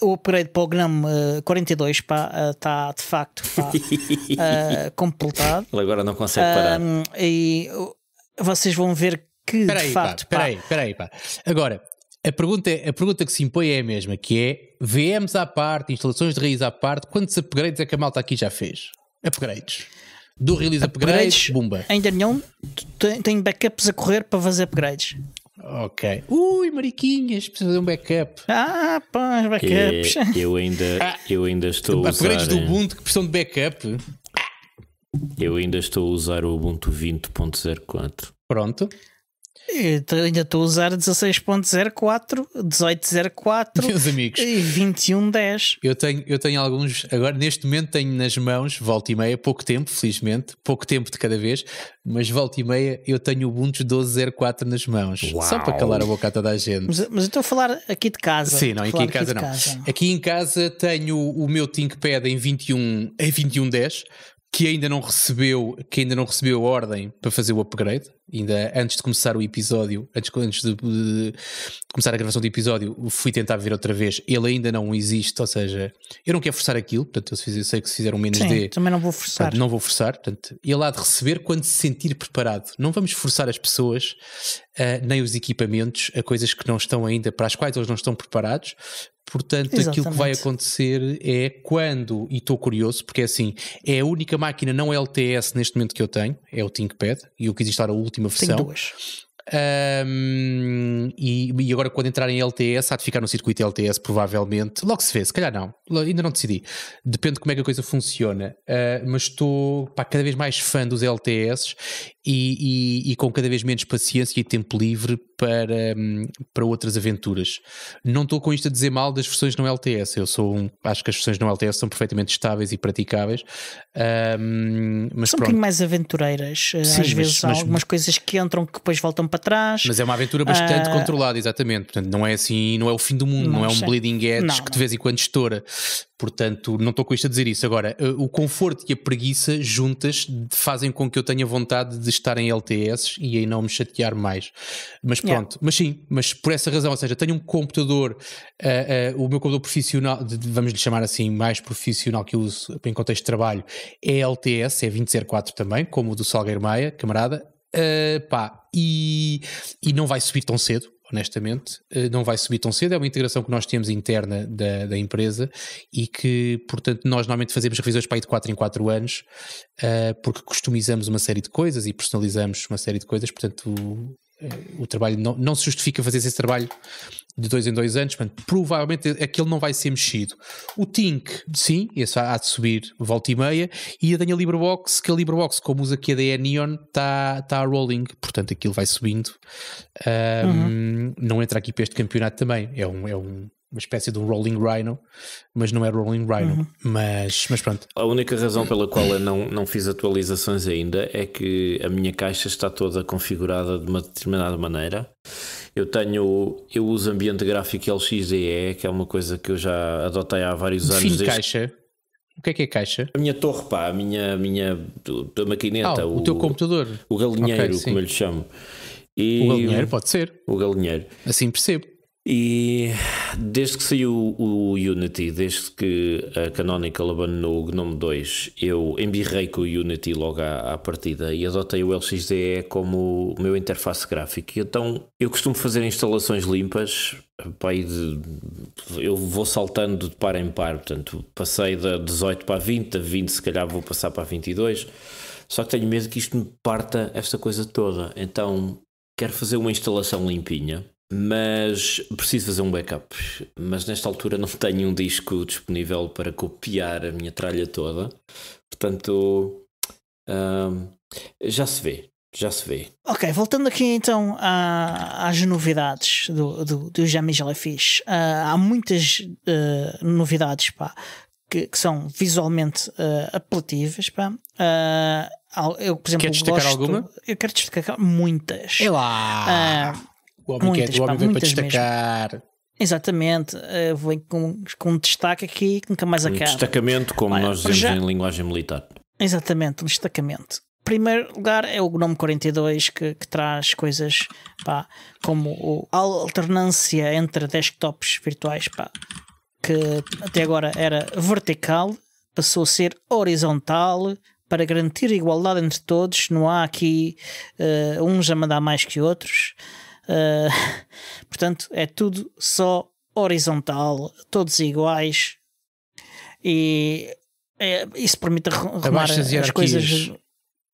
o upgrade para o Gnome uh, 42 está uh, de facto pá, uh, completado. Ele agora não consegue parar. Um, e vocês vão ver que peraí, de facto. Peraí, peraí, pá. Agora, a pergunta, é, a pergunta que se impõe é a mesma, que é VMs à parte, instalações de raiz à parte, quantos upgrades é que a malta aqui já fez? Upgrades. Do release upgrades, upgrades bumba. Ainda nenhum, tem backups a correr para fazer upgrades. Ok. Ui, mariquinhas, precisa de um backup. Ah, pá, backups. É, eu ainda, ah, eu ainda estou a usar... Upgrades do eh, Ubuntu que precisam de backup. Eu ainda estou a usar o Ubuntu 20.04. Pronto. Eu ainda estou a usar 16.04, 18.04 Meus amigos. e 21.10. Eu tenho, eu tenho alguns, agora neste momento tenho nas mãos, volta e meia, pouco tempo, felizmente, pouco tempo de cada vez, mas volta e meia eu tenho o Ubuntu 12.04 nas mãos. Uau. Só para calar a boca a toda a gente. Mas, mas eu estou a falar aqui de casa. Sim, não, aqui em casa aqui não. Casa. Aqui em casa tenho o meu ThinkPad em 21, em 21.10, que ainda não recebeu que ainda não recebeu ordem para fazer o upgrade ainda antes de começar o episódio antes, antes de, de, de, começar a gravação do episódio fui tentar ver outra vez ele ainda não existe ou seja eu não quero forçar aquilo portanto eu, se sei que se fizer um menos Sim, D também não vou forçar portanto, não vou forçar portanto ele há de receber quando se sentir preparado não vamos forçar as pessoas uh, nem os equipamentos a coisas que não estão ainda, para as quais eles não estão preparados. Portanto, Exatamente. aquilo que vai acontecer é quando, e estou curioso, porque é assim, é a única máquina não LTS neste momento que eu tenho, é o ThinkPad, e eu quis instalar a última versão. duas. Um, e, e, agora, quando entrar em LTS, há de ficar no circuito LTS, provavelmente. Logo se vê, se calhar não. Ainda não decidi. Depende de como é que a coisa funciona. Uh, mas estou cada vez mais fã dos LTS e, e, e, com cada vez menos paciência e tempo livre para, hum, para outras aventuras. Não estou com isto a dizer mal das versões no LTS, eu sou um, acho que as versões no LTS são perfeitamente estáveis e praticáveis. Um, mas são pronto. um bocadinho mais aventureiras, eh, Sim, às mas, vezes mas, há algumas mas, coisas que entram que depois voltam para trás. Mas é uma aventura bastante uh, controlada, exatamente. Portanto, não é assim, não é o fim do mundo, não, não é um sei. bleeding edge não, que de vez em quando estoura. Portanto, não estou com isto a dizer isso. Agora, eh, o conforto e a preguiça juntas fazem com que eu tenha vontade de estar em LTS e aí não me chatear mais. Mas pronto, yeah. mas sim, mas por essa razão, ou seja, tenho um computador, uh, uh, o meu computador profissional, vamos lhe chamar assim, mais profissional que eu uso em contexto de trabalho, é LTS, é 2004 também, como o do Salgueiro Maia, camarada. Uh, pá, e, e não vai subir tão cedo, honestamente, eh, não vai subir tão cedo. É uma integração que nós temos interna da, da empresa e que, portanto, nós normalmente fazemos revisões para aí de 4 em 4 anos, eh, porque customizamos uma série de coisas e personalizamos uma série de coisas, portanto. O, eh, o trabalho não, não se justifica fazer esse trabalho de dois em dois anos, portanto, provavelmente aquele é não vai ser mexido. O Tink, sim, esse há de subir volta e meia, e a Daniel LibreBox, que a LibreBox, como usa DE Neon, está tá rolling, portanto aquilo vai subindo. Um, uhum não entra aqui para este campeonato também. É, um, é um, uma espécie de um Rolling Rhino, mas não é Rolling Rhino. Uhum. Mas, mas pronto. A única razão pela qual eu não, não fiz atualizações ainda é que a minha caixa está toda configurada de uma determinada maneira. Eu tenho, eu uso ambiente gráfico LXDE, que é uma coisa que eu já adotei há vários anos. Desde... caixa. O que é que é caixa? A minha torre, pá, a minha, a minha a maquineta. Ah, o, o, teu computador. O galinheiro, okay, como eu lhe chamo. E, o galinheiro pode ser. O galinheiro. Assim percebo. E desde que saiu o Unity, desde que a Canonical abandonou o GNOME 2, eu embirrei com o Unity logo à, à partida e adotei o LXDE como meu interface gráfico Então eu costumo fazer instalações limpas, pai de, eu vou saltando de par em par, portanto passei da 18 para a 20, da 20 se calhar vou passar para a 22. Só que tenho medo que isto me parta esta coisa toda. Então quero fazer uma instalação limpinha, mas preciso fazer um backup. Mas nesta altura não tenho um disco disponível para copiar a minha tralha toda, portanto já se vê. Já se vê. Ok, voltando aqui então à, às novidades do, do, do Jamie Jellyfish. Uh, ah, há muitas uh, novidades pá, que, que, são visualmente uh, apelativas. Pá. Eu, por exemplo, Queres destacar gosto, alguma? Eu quero destacar muitas. É lá! Uh, o homem, é- muitas, quer, o homem pá, vem para destacar. Mesmo. Exatamente, uh, vem com, com um destaque aqui que nunca mais acaba. Um destacamento, como Olha, nós dizemos já... em linguagem militar. Exatamente, um destacamento primeiro lugar é o Gnome 42 que, que traz coisas pá, como a alternância entre desktops virtuais pá, que até agora era vertical, passou a ser horizontal, para garantir a igualdade entre todos, não há aqui uh, uns a mandar mais que outros. Uh, portanto, é tudo só horizontal, todos iguais e é, isso permite arrumar as coisas.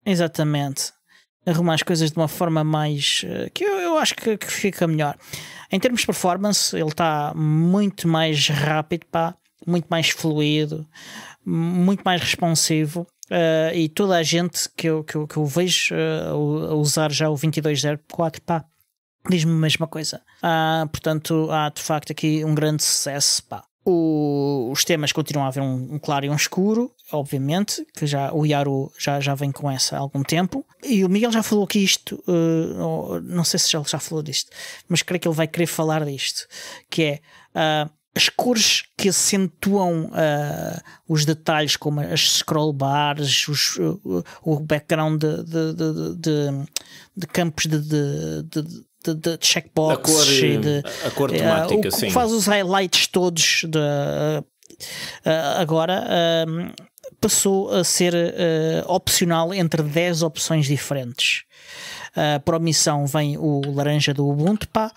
Exatamente. Arrumar as coisas de uma forma mais. que eu, eu acho que, que, fica melhor. Em termos de performance, ele está muito mais rápido, pá, muito mais fluido, muito mais responsivo. Uh, e toda a gente que eu, que eu, que eu vejo uh, a usar já o 2204, pá, diz-me a mesma coisa. Ah, portanto, há de facto aqui um grande sucesso, pá. O, os temas continuam a haver um, um, claro e um escuro, obviamente, que já o Yaru já, já vem com essa há algum tempo. E o Miguel já falou que isto, uh, não sei se ele já, já falou disto, mas creio que ele vai querer falar disto, que é ah, as cores que acentuam uh, os detalhes, como as scroll bars, os, o background de, de, de, de campos de, de, de checkbox, a cor, cor eh, temática, uh, o, sim. faz os highlights todos de, uh, agora. Ah, passou a ser opcional entre 10 opções diferentes. Ah, para a missão vem o laranja do Ubuntu, pá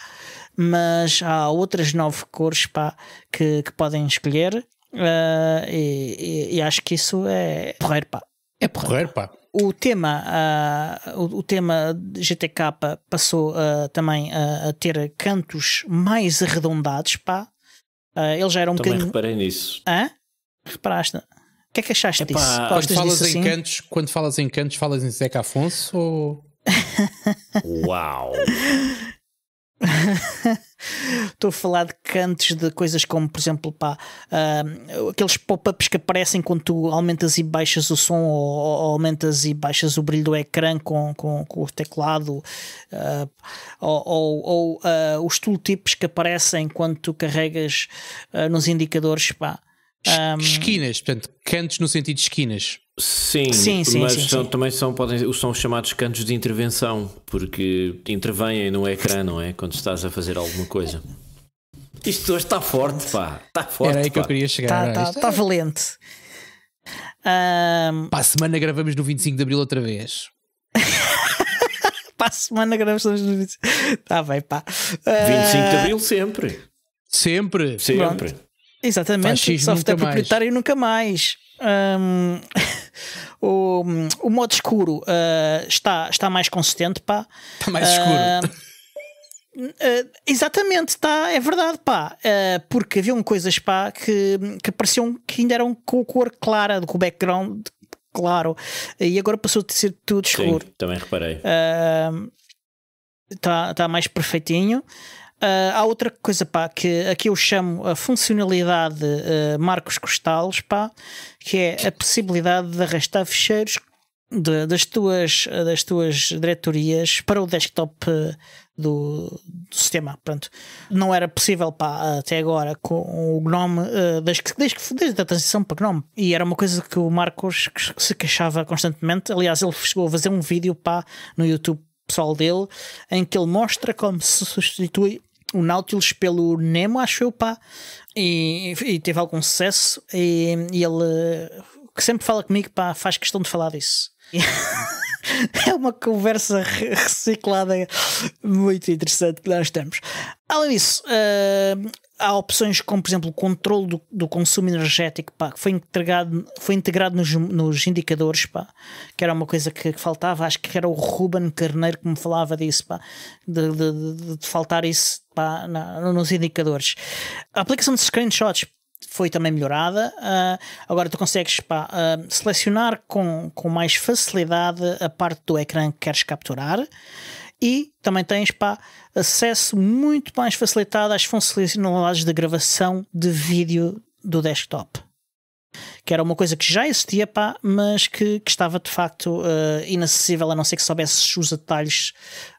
mas há outras nove cores pá, que, que podem escolher. Uh, e, e, e, acho que isso é porreiro, pá. É porreiro, pá. O tema, uh, o, o, tema GTK passou uh, também a ter cantos mais arredondados, pá. ele já era um também bocadinho. reparei nisso. Hã? Reparaste? O que é que achaste Epá, disso? Quando falas, disso em assim? cantos, quando falas em cantos, falas em Zeca Afonso ou. Uau! Estou a falar de cantos de coisas como, por exemplo, pá, uh, aqueles pop-ups que aparecem quando tu aumentas e baixas o som ou, ou aumentas e baixas o brilho do ecrã com, com, com o teclado, uh, ou, ou, uh, os tooltips que aparecem quando tu carregas ah, nos indicadores. Pá. Um... Esquinas, portanto, cantos no sentido de esquinas. Sim, sim, sim mas sim, são, também são, podem, são os chamados cantos de intervenção, porque intervêm no ecrã, não é? Quando estás a fazer alguma coisa. Isto hoje está forte, pá. Está forte. Era aí pá. que eu queria chegar. Está tá, tá valente. Um... Para a semana gravamos no 25 de Abril outra vez. Para a semana gravamos no 25. Está bem, pá. Uh... Ah, 25 de Abril sempre. Sempre. Sempre. Pronto. Exatamente, Fascismo software nunca proprietário nunca mais. Um, o, o modo escuro uh, está, está mais consistente, pá. Está mais escuro. Uh, uh, exatamente, tá, é verdade, pá. Ah, porque haviam coisas, pá, que, que pareciam que ainda eram com cor clara, com o background claro, e agora passou a ser tudo escuro. Sim, também reparei. Está tá mais perfeitinho. Ah, há outra coisa, pá, que aqui eu chamo a funcionalidade uh, Marcos Costales, pá, que é a possibilidade de arrastar fecheiros de, das, tuas, das tuas diretorias para o desktop ah, do, do sistema. Pronto. Não era possível pá, até agora com o GNOME, uh, desde, desde, desde a transição para GNOME. E era uma coisa que o Marcos se queixava constantemente. Aliás, ele chegou a fazer um vídeo pá, no YouTube pessoal dele em que ele mostra como se substitui o Nautilus pelo Nemo, acho eu, pá, e, e teve algum sucesso. E, e, ele, que sempre fala comigo, pá, faz questão de falar disso. é uma conversa reciclada muito interessante que nós temos. Além disso, uh, há opções como, por exemplo, o controle do, do consumo energético, pá, que foi integrado, foi integrado nos, nos indicadores, pá, que era uma coisa que, que, faltava. Acho que era o Ruben Carneiro que me falava disso, pá, de, de, de, de faltar isso pá, na, nos indicadores. A aplicação de screenshots foi também melhorada. Uh, agora tu consegues pá, uh, selecionar com, com mais facilidade a parte do ecrã que queres capturar e também tens pá, acesso muito mais facilitado às funcionalidades de gravação de vídeo do desktop. Que era uma coisa que já existia, pá, mas que, que estava de facto uh, inacessível a não ser que soubesses os detalhes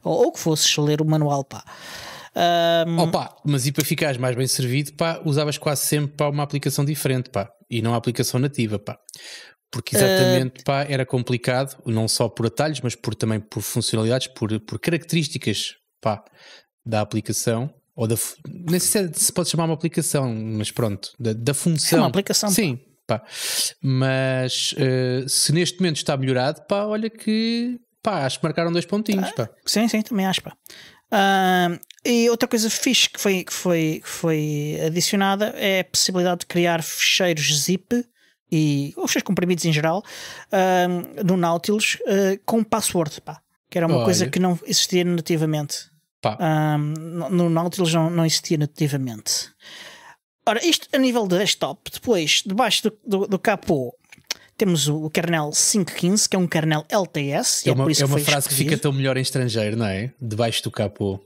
ou, ou que fosses ler o manual. Pá. Um... Opa, mas e para ficares mais bem servido, pá, usavas quase sempre pá, uma aplicação diferente pá, e não a aplicação nativa. Pá. Porque exatamente uh, pá, era complicado, não só por atalhos, mas por, também por funcionalidades, por, por características pá, da aplicação. Ou da, nem sei é, se pode chamar uma aplicação, mas pronto, da, da função. É uma aplicação. Sim, pá. Mas uh, se neste momento está melhorado, pá, olha que pá, acho que marcaram dois pontinhos. Pá. Ah, sim, sim, também acho. Pá. Uh, e outra coisa fixe que foi, que, foi, que foi adicionada é a possibilidade de criar ficheiros zip e os seus comprimidos em geral uh, do Nautilus uh, com password, pá, que era uma Olha. coisa que não existia nativamente. no Nautilus não, não existia nativamente. Ora, isto a nível de desktop, depois, debaixo do, do, do capô, temos o, o kernel 515, que é um kernel LTS. É uma, é é uma é frase que fica tão melhor em estrangeiro, não é? Debaixo do capô.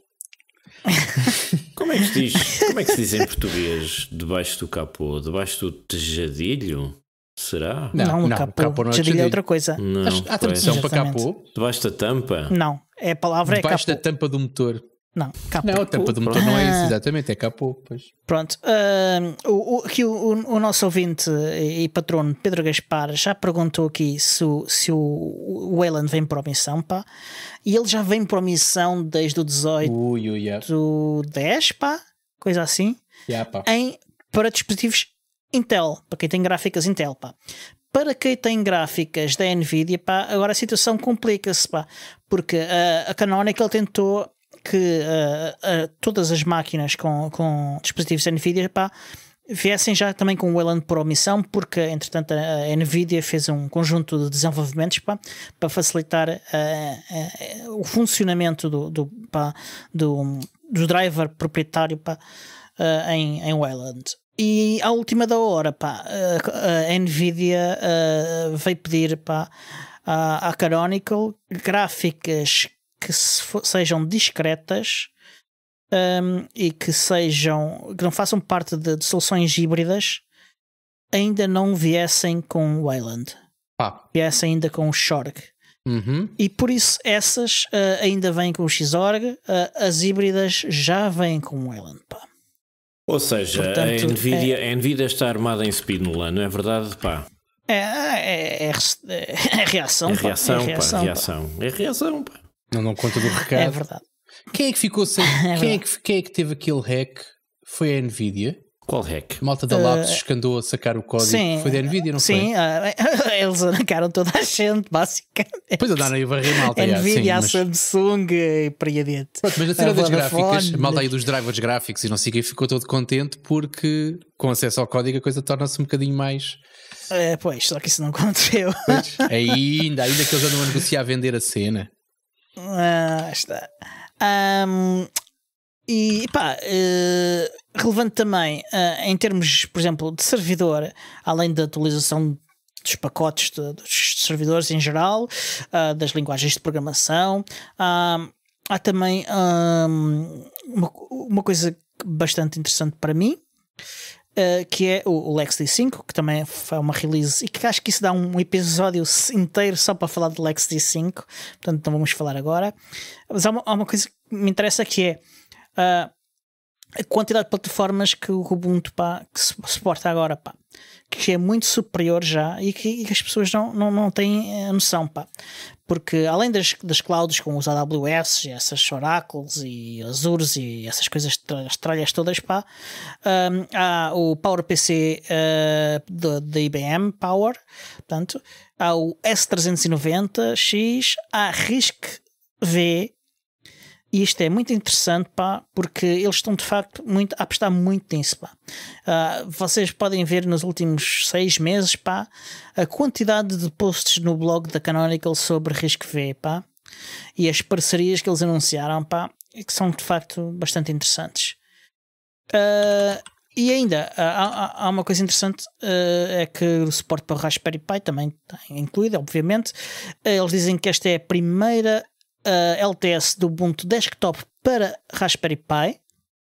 como, é que se diz, como é que se diz em português? Debaixo do capô? Debaixo do tejadilho? Será? Não, não, capô. capô não é Geril é outra coisa. Não, Acho, há tradução para capô? Debaixo da tampa? Não, é a palavra é Debaixo é capô. Debaixo da tampa do motor. Não, capô. Não, a tampa do motor ah. não é isso, exatamente, é capô. Pois. Pronto, uh, o, o, aqui o, o, nosso ouvinte e patrono Pedro Gaspar já perguntou aqui se o, se o Wayland vem para a missão, pá. E ele já vem para a missão desde o 18 ui, ui, yeah. do 10, pá, coisa assim. Yeah, pá. Em, para dispositivos Intel, para quem tem gráficas Intel, pá. Para quem tem gráficas da Nvidia, pá, agora a situação complica-se, pá, porque uh, a Canonical é tentou que uh, uh, todas as máquinas com, com dispositivos Nvidia, pá, viessem já também com o Wayland por omissão, porque entretanto a Nvidia fez um conjunto de desenvolvimentos pá, para facilitar uh, uh, uh, o funcionamento do, do, pá, do, do driver proprietário pá, em, em Wayland. E à última da hora, pá, a Nvidia veio pedir pá, à, à Canonical gráficas que se sejam discretas um, e que sejam que não façam parte de, de soluções híbridas ainda não viessem com Wayland. Pá. Viessem ainda com o Shorg. Uhum. E por isso essas uh, ainda vêm com o Xorg, uh, as híbridas já vêm com o Wayland. Pá. Ou seja, Portanto, a, Nvidia, é... a Nvidia está armada em Spínola, não é verdade? Pá. É, é, é, é reação, é reação, pá. É reação, pá. reação, pá. É reação, pá. Não dão conta do recado. É verdade. Quem é que ficou sem. É quem, é que, quem é que teve aquele hack? Foi a Nvidia. Qual hack? Malta da Lapsus uh, eh, andou a sacar o código. Sim, foi da Nvidia, não foi? Sim, uh, eh, eles arrancaram toda a gente, basicamente. Depois andaram aí a varrer malta. Nvidia, sim, a mas... Samsung e por aí adiante. mas na cena das gráficas, a malta aí dos drivers gráficos e não sei quem ficou todo contente porque com acesso ao código a coisa torna-se um bocadinho mais. É, pois, só que isso não aconteceu. ainda, ainda que eles andam a negociar a vender a cena. Ah, está. Um, e pá, eh, relevante também eh, em termos, por exemplo, de servidor, além da atualização dos pacotes de, dos servidores em geral, eh, das linguagens de programação, há também hum, uma, uma coisa bastante interessante para mim. Uh, que é o, Lex D5, que também foi uma release e que acho que isso dá um episódio inteiro só para falar do Lex D5, portanto não vamos falar agora. Mas há uma, há uma coisa que me interessa que é ah, a quantidade de plataformas que o Ubuntu pá, que suporta agora, pá, que é muito superior já e que, e que as pessoas não, não, não têm a eh, noção, pá. Porque além das, das clouds com os AWS, essas Oracles e Azures e essas coisas tralhas todas, pá, um, há o PowerPC uh, da IBM Power, portanto, há o S390X, há RISC-V, e isto é muito interessante, pá, porque eles estão de facto muito, a apostar muito nisso, pá. Uh, vocês podem ver nos últimos seis meses, pá, a quantidade de posts no blog da Canonical sobre risco V, pá, e as parcerias que eles anunciaram, pá, é que são de facto bastante interessantes. Uh, e ainda, ah, há, há, uma coisa interessante, é que o suporte para o Raspberry Pi também está incluído, obviamente. Eles dizem que esta é a primeira a LTS do Ubuntu Desktop para Raspberry Pi,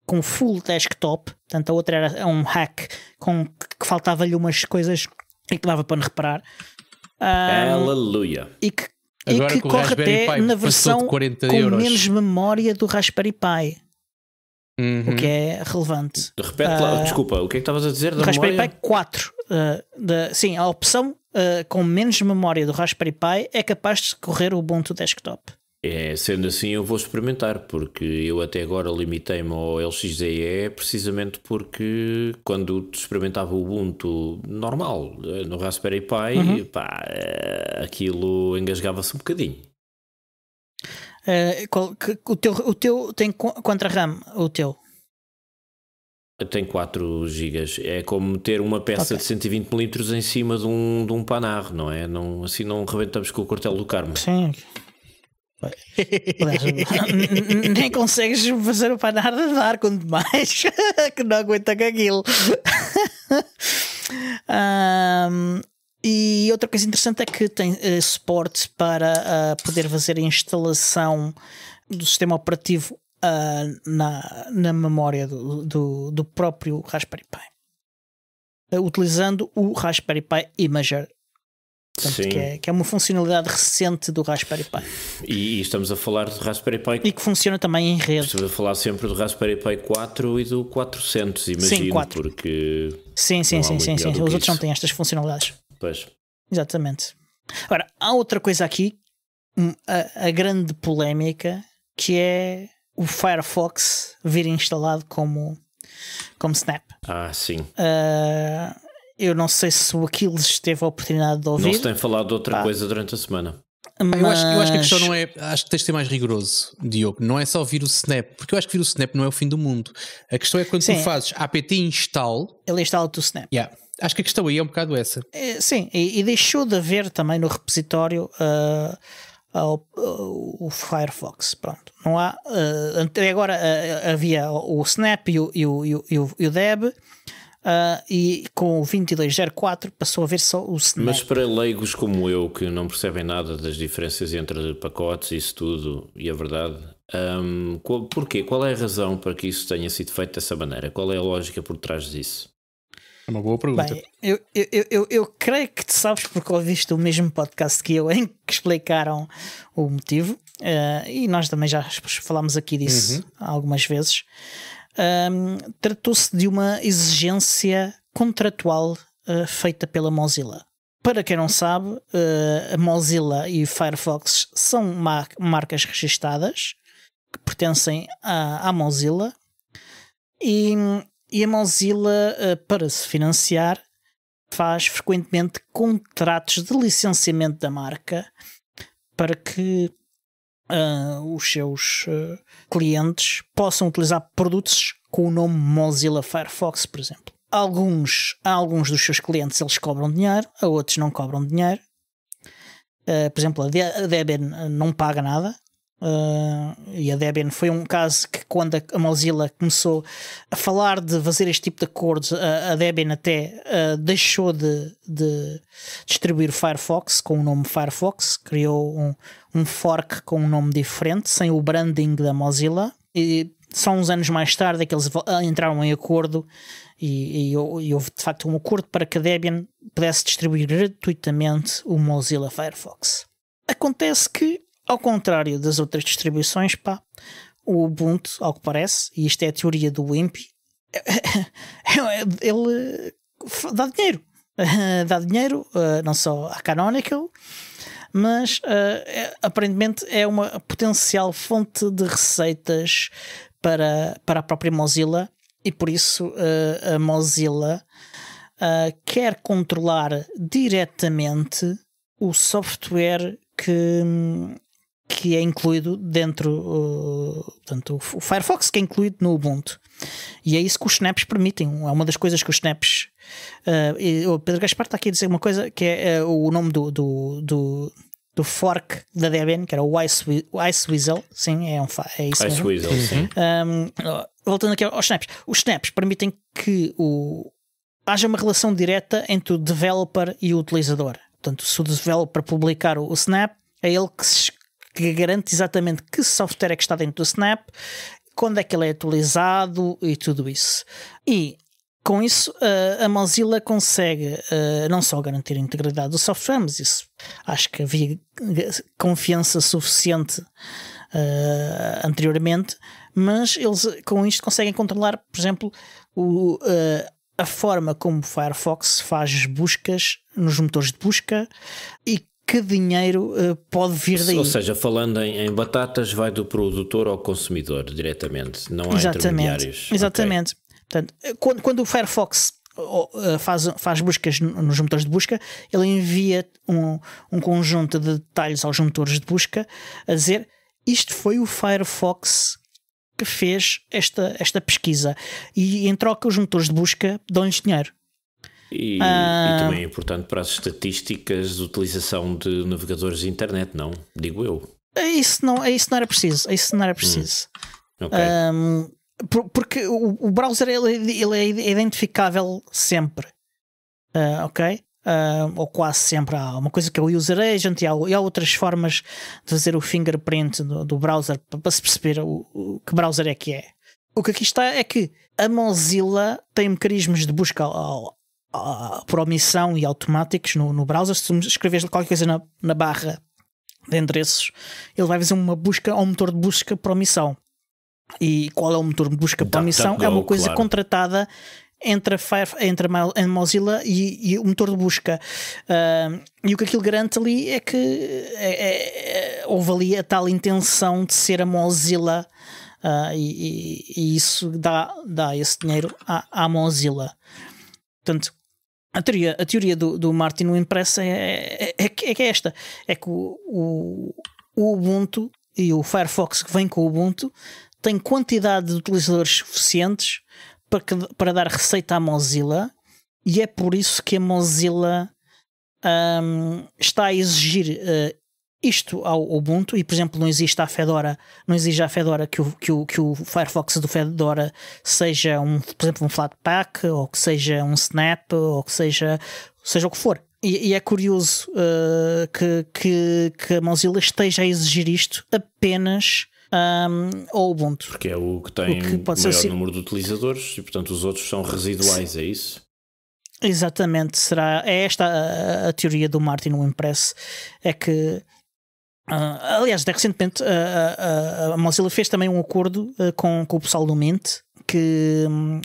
com full desktop, portanto a outra era é um hack com que faltava-lhe umas coisas e que dava para reparar. Um, Aleluia! E que, Agora que, que corre até Pi na versão com euros. menos memória do Raspberry Pi. Uhum. O que uhum. é relevante. Repete, uh, ah, desculpa, o que é que estavas a dizer? Da Raspberry memória? Pi 4. Uh, de, sim, a opção uh, com menos memória do Raspberry Pi é capaz de correr o Ubuntu Desktop. É, sendo assim, eu vou experimentar, porque eu até agora limitei-me ao LXDE precisamente porque quando experimentava o Ubuntu normal eh, no Raspberry Pi, uhum. pá, eh, aquilo engasgava-se um bocadinho. Uh, qual, que, o, teu, o teu tem quanta RAM, o teu? Tem 4 GB. É como ter uma peça okay. de 120 mm em cima de um, de um panar, não é? Não, assim não rebentamos com o cortel do Carmo. Sim nem consegues fazer o panar de dar quanto mais que não aguenta com aquilo. um, e outra coisa interessante é que tem uh, suporte para uh, poder fazer a instalação do sistema operativo uh, na, na memória do, do, do próprio Raspberry Pi, eh, utilizando o Raspberry Pi Imager Portanto, que, é, que, é, uma funcionalidade recente do Raspberry Pi. E, e, estamos a falar do Raspberry Pi. E que funciona também em rede. Estamos a falar sempre do Raspberry Pi 4 e do 400, imagino. Sim, 4. Porque sim, sim, sim, sim. sim. Os outros não têm estas funcionalidades. Pois. Exatamente. Agora, há outra coisa aqui, hum, a, a grande polémica, que é o Firefox vir instalado como, como Snap. Ah, sim. Uh, eu não sei se o Aquiles teve a oportunidade de ouvir. Não se tem falado de outra coisa durante a semana. Mas... Ah, eu, acho, eu, acho, que a questão não é. Acho que tens de ser mais rigoroso, Diogo. Não é só vir o Snap, porque eu acho que vir o Snap não é o fim do mundo. A questão é quando sim. tu fazes apt install. Ele instala-te o Snap. Yeah. Acho que a questão aí é um bocado essa. É, sim, e, e, deixou de haver também no repositório. Uh, ao, ah, o Firefox, pronto. Não há. Uh, até agora uh, havia o Snap e o, e o, e o, e o Deb, uh, e com o 2204 passou a ver só o Snap. Mas para leigos como eu, que não percebem nada das diferenças entre pacotes, isso tudo, e a é verdade, um, qual, porquê? Qual é a razão para que isso tenha sido feito dessa maneira? Qual é a lógica por trás disso? É uma boa pergunta. Bem, eu, eu, eu, eu creio que tu sabes porque ouviste o mesmo podcast que eu em que explicaram o motivo uh, e nós também já falámos aqui disso uhum. algumas vezes um, tratou-se de uma exigência contratual uh, feita pela Mozilla. Para quem não sabe, uh, a Mozilla e Firefox são mar marcas registadas que pertencem à, à Mozilla e, e, a Mozilla, uh, para se financiar, faz frequentemente contratos de licenciamento da marca para que uh, os seus uh, clientes possam utilizar produtos com o nome Mozilla Firefox, por exemplo. Alguns, alguns dos seus clientes eles cobram dinheiro, a outros não cobram dinheiro. Uh, por exemplo, a, Debian não paga nada. e a Debian foi um caso que quando a Mozilla começou a falar de fazer este tipo de acordos, a, Debian até deixou de, de distribuir Firefox com o nome Firefox, criou um, um fork com um nome diferente, sem o branding da Mozilla. E só uns anos mais tarde é que eles ah, entraram em acordo e, e, e houve de facto um acordo para que a Debian pudesse distribuir gratuitamente o Mozilla Firefox. Acontece que, ao contrário das outras distribuições, pá, o Ubuntu, ao que parece, e isto é a teoria do Wimpy, é, é, ele dá dinheiro. dá dinheiro ah, não só à Canonical, mas eh, é, aparentemente é uma potencial fonte de receitas para, para a própria Mozilla e por isso uh, a Mozilla uh, quer controlar diretamente o software que, hum, que é incluído dentro uh, portanto, o Firefox que é incluído no Ubuntu e é isso que os snaps permitem é uma das coisas que os snaps uh, e, o Pedro Gaspar está aqui a dizer uma coisa que é uh, o nome do, do, do, do, fork da Debian que era o Ice, Ice Weasel sim, é, um, é isso Ice mesmo Weasel, sim. Uhum. Um, voltando aqui aos snaps os snaps permitem que o, haja uma relação direta entre o developer e o utilizador portanto se o developer publicar o, o snap é ele que se que garante exatamente que software é que está dentro do Snap, quando é que ele é atualizado e tudo isso. E com isso, a Mozilla consegue não só garantir a integridade do software, mas isso acho que havia confiança suficiente anteriormente, mas eles com isto conseguem controlar, por exemplo, o, a forma como o Firefox faz buscas nos motores de busca e que dinheiro uh, pode vir daí. Ou seja, falando em, em, batatas, vai do produtor ao consumidor diretamente, não há Exatamente. intermediários. Exatamente. Okay. Portanto, eh, quando, quando o Firefox eh, faz, faz buscas nos motores de busca, ele envia um, um conjunto de detalhes aos motores de busca a dizer isto foi o Firefox que fez esta, esta pesquisa. E em troca, os motores de busca dão-lhes dinheiro. E, e, ah. também é importante para as estatísticas de utilização de navegadores de internet, não? Digo eu. Isso não, isso não era preciso. Isso não era hum. preciso. Hum, okay. um, porque o, browser ele, ele é identificável sempre, uh, ok? Uh, ou quase sempre há uma coisa que é o user agent e há, e há outras formas de fazer o fingerprint do, do browser para se perceber o, o, que browser é que é. O que aqui está é que a Mozilla tem mecanismos de busca ao, ah, por omissão e automáticos no, no browser, se tu escreves qualquer coisa na, na barra de endereços, ele vai fazer uma busca ao motor de busca por omissão. E qual é o motor de busca por omissão? é uma coisa claro. contratada entre a, Fire, entre a Mozilla e, e, o motor de busca. Uh, e o que aquilo garante ali é que é, é, é, houve ali a tal intenção de ser a Mozilla uh, e, e, e, isso dá, dá esse dinheiro à, à Mozilla. Portanto, a teoria, a teoria do, do Martin Wimpress é, é, é, é, é esta: é que o, o, o Ubuntu e o Firefox que vem com o Ubuntu tem quantidade de utilizadores suficientes para, que, para dar receita à Mozilla, e é por isso que a Mozilla um, está a exigir uh, isto ao Ubuntu e, por exemplo, não existe a Fedora, não exige a Fedora que o, que o, que o Firefox do Fedora seja, um, por exemplo, um Flatpak ou que seja um Snap ou que seja, seja o que for. E, e é curioso uh, que, que, que a Mozilla esteja a exigir isto apenas um, ao Ubuntu. Porque é o que tem o que pode maior ser... Assim. número de utilizadores e, portanto, os outros são residuais, Sim. é isso? Exatamente, será é esta a, a, teoria do Martin no Impress é que Uh, aliás, até recentemente uh, uh, a Mozilla fez também um acordo com, com o pessoal do Mint que hum,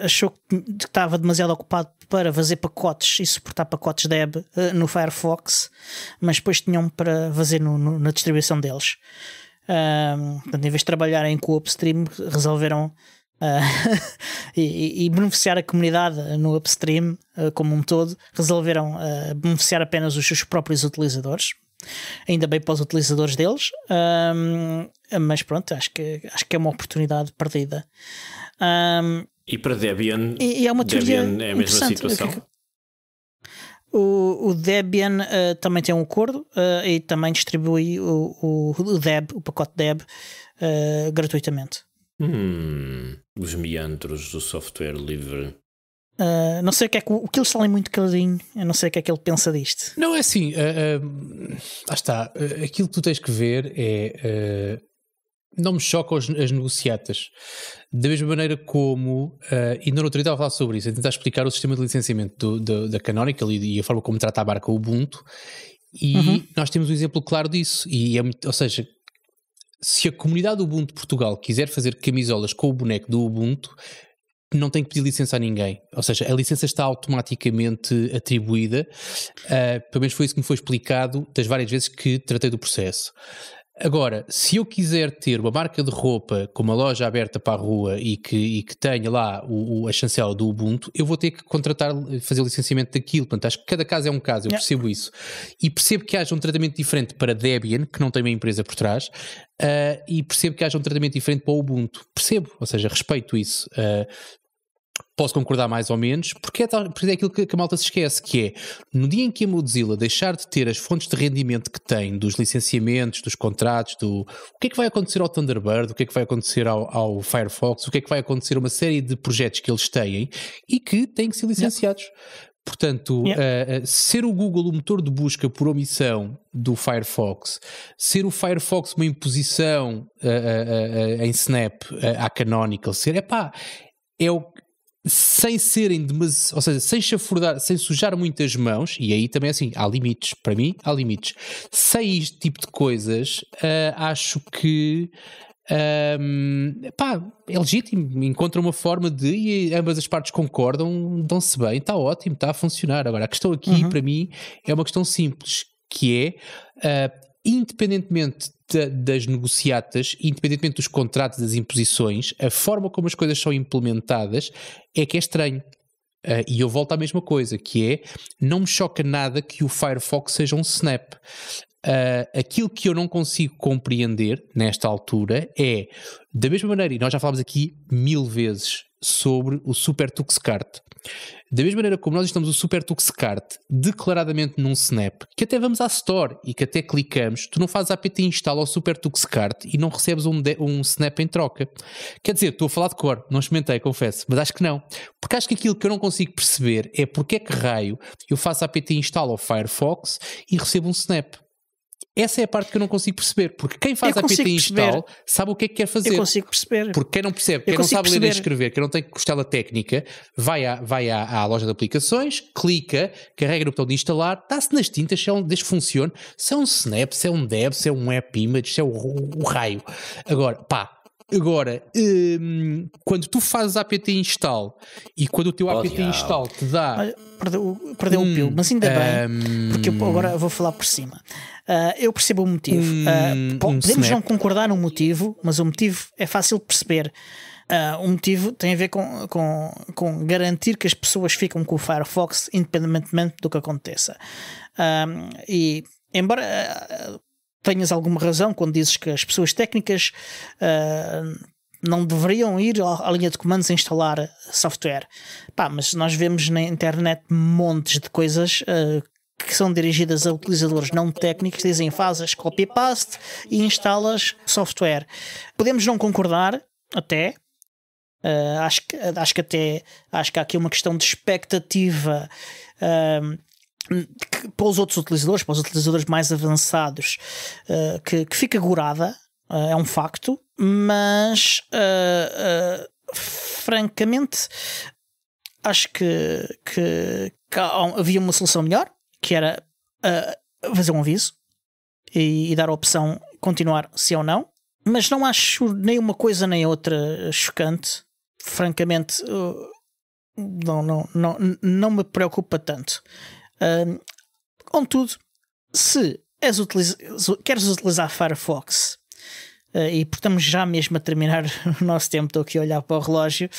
achou que estava demasiado ocupado para fazer pacotes e suportar pacotes DEB no Firefox, mas depois tinham para fazer no, no, na distribuição deles. portanto, em vez de trabalharem com o upstream, resolveram e, e, beneficiar a comunidade no upstream como um todo, resolveram beneficiar apenas os seus próprios utilizadores Ainda bem para os utilizadores deles, um, mas pronto, acho que, acho que é uma oportunidade perdida. Um, e para Debian, e, e é, uma Debian é a mesma situação. Que, o, o, Debian uh, também tem um acordo uh, e também distribui o, o, o, Deb, o pacote Deb, uh, gratuitamente. Hum, os meandros do software livre. Uh, não sei o que é que o que eles falam muito carinho, eu não sei o que é que ele pensa disto. Não é assim, uh, uh, ah, ah está, uh, aquilo que tu tens que ver é não me chocam as, as, negociatas. Da mesma maneira como, uh, e na outro dia a falar sobre isso, a tentar explicar o sistema de licenciamento do, do, da Canonical e, e, a forma como trata a barca Ubuntu, e uhum. nós temos um exemplo claro disso, e é muito, ou seja, se a comunidade Ubuntu Portugal quiser fazer camisolas com o boneco do Ubuntu, não tem que pedir licença a ninguém. Ou seja, a licença está automaticamente atribuída. Uh, pelo menos foi isso que me foi explicado das várias vezes que tratei do processo. Agora, se eu quiser ter uma marca de roupa com uma loja aberta para a rua e que, e que tenha lá o, o, a chancela do Ubuntu, eu vou ter que contratar, fazer licenciamento daquilo. Portanto, acho que cada caso é um caso, eu yeah. percebo isso. E percebo que haja um tratamento diferente para Debian, que não tem uma empresa por trás, uh, e percebo que haja um tratamento diferente para o Ubuntu. Percebo, ou seja, respeito isso. Uh, posso concordar mais ou menos, porque é, tal, porque é aquilo que, que, a malta se esquece, que é, no dia em que a Mozilla deixar de ter as fontes de rendimento que tem, dos licenciamentos, dos contratos, do o que é que vai acontecer ao Thunderbird, o que é que vai acontecer ao, ao Firefox, o que é que vai acontecer a uma série de projetos que eles têm e que têm que ser licenciados. Yeah. Portanto, yeah. uh, ser o Google o motor de busca por omissão do Firefox, ser o Firefox uma imposição uh, uh, em Snap à Canonical, ser, é pá, é o, sem serem demasiado, ou seja, sem chafurdar, sem sujar muitas mãos, e aí também é assim, há limites, para mim há limites. Sem este tipo de coisas, uh, acho que um, pá, é legítimo, encontra uma forma de e ambas as partes concordam, dão-se bem, está ótimo, está a funcionar. Agora, a questão aqui uhum. para mim é uma questão simples, que é uh, independentemente da, das negociatas, independentemente dos contratos, das imposições, a forma como as coisas são implementadas é que é estranho. Uh, e eu volto à mesma coisa, que é não me choca nada que o Firefox seja um snap uh, aquilo que eu não consigo compreender nesta altura é, da mesma maneira, e nós já falámos aqui mil vezes sobre o Super Tux Kart, da mesma maneira como nós estamos o Super Tux Kart declaradamente num Snap, que até vamos à Store e que até clicamos, tu não fazes apt install ao Super Tux Kart e não recebes um, um Snap em troca. Quer dizer, estou a falar de cor, não experimentei, confesso, mas acho que não. Porque acho que aquilo que eu não consigo perceber é porque é que raio eu faço apt install ao Firefox e recebo um Snap. Essa é a parte que eu não consigo perceber, porque quem faz a PT install sabe o que é que quer fazer. Eu consigo perceber. Porque quem não percebe, quem não sabe perceber. ler e escrever, quem não tem costela técnica, vai, à, vai à, à loja de aplicações, clica, carrega no botão de instalar, está-se nas tintas, se é um, desde que funcione, se é um Snap, se é um Deb, se é um App Image, se é o, o, o raio. Agora, pá, Agora, hum, quando tu fazes apt install e quando o teu oh, apt install te dá. perdeu, perdeu um, o pio, mas ainda bem, hum, porque eu agora vou falar por cima. Uh, eu percebo o motivo. Um, uh, podemos não concordar no motivo, mas o motivo é fácil de perceber. Uh, o motivo tem a ver com, com, com garantir que as pessoas ficam com o Firefox independentemente do que aconteça. e embora tenhas alguma razão quando dizes que as pessoas técnicas uh, não deveriam ir à linha de comandos a instalar software. Pá, mas nós vemos na internet montes de coisas uh, que são dirigidas a utilizadores não técnicos, dizem fazes copy-paste e instalas software. Podemos não concordar, até. Uh, acho, que, acho que até acho que há aqui uma questão de expectativa uh, para os outros utilizadores, para os utilizadores mais avançados, uh, que, que, fica gorada, uh, é um facto, mas uh, francamente acho que, que, que, havia uma solução melhor, que era fazer um aviso e, e dar a opção continuar se ou não, mas não acho nem uma coisa nem outra chocante, francamente. não, não, não, não me preocupa tanto. Um, contudo, se queres utilizar Firefox uh, e portamos já mesmo a terminar o nosso tempo, estou aqui a olhar para o relógio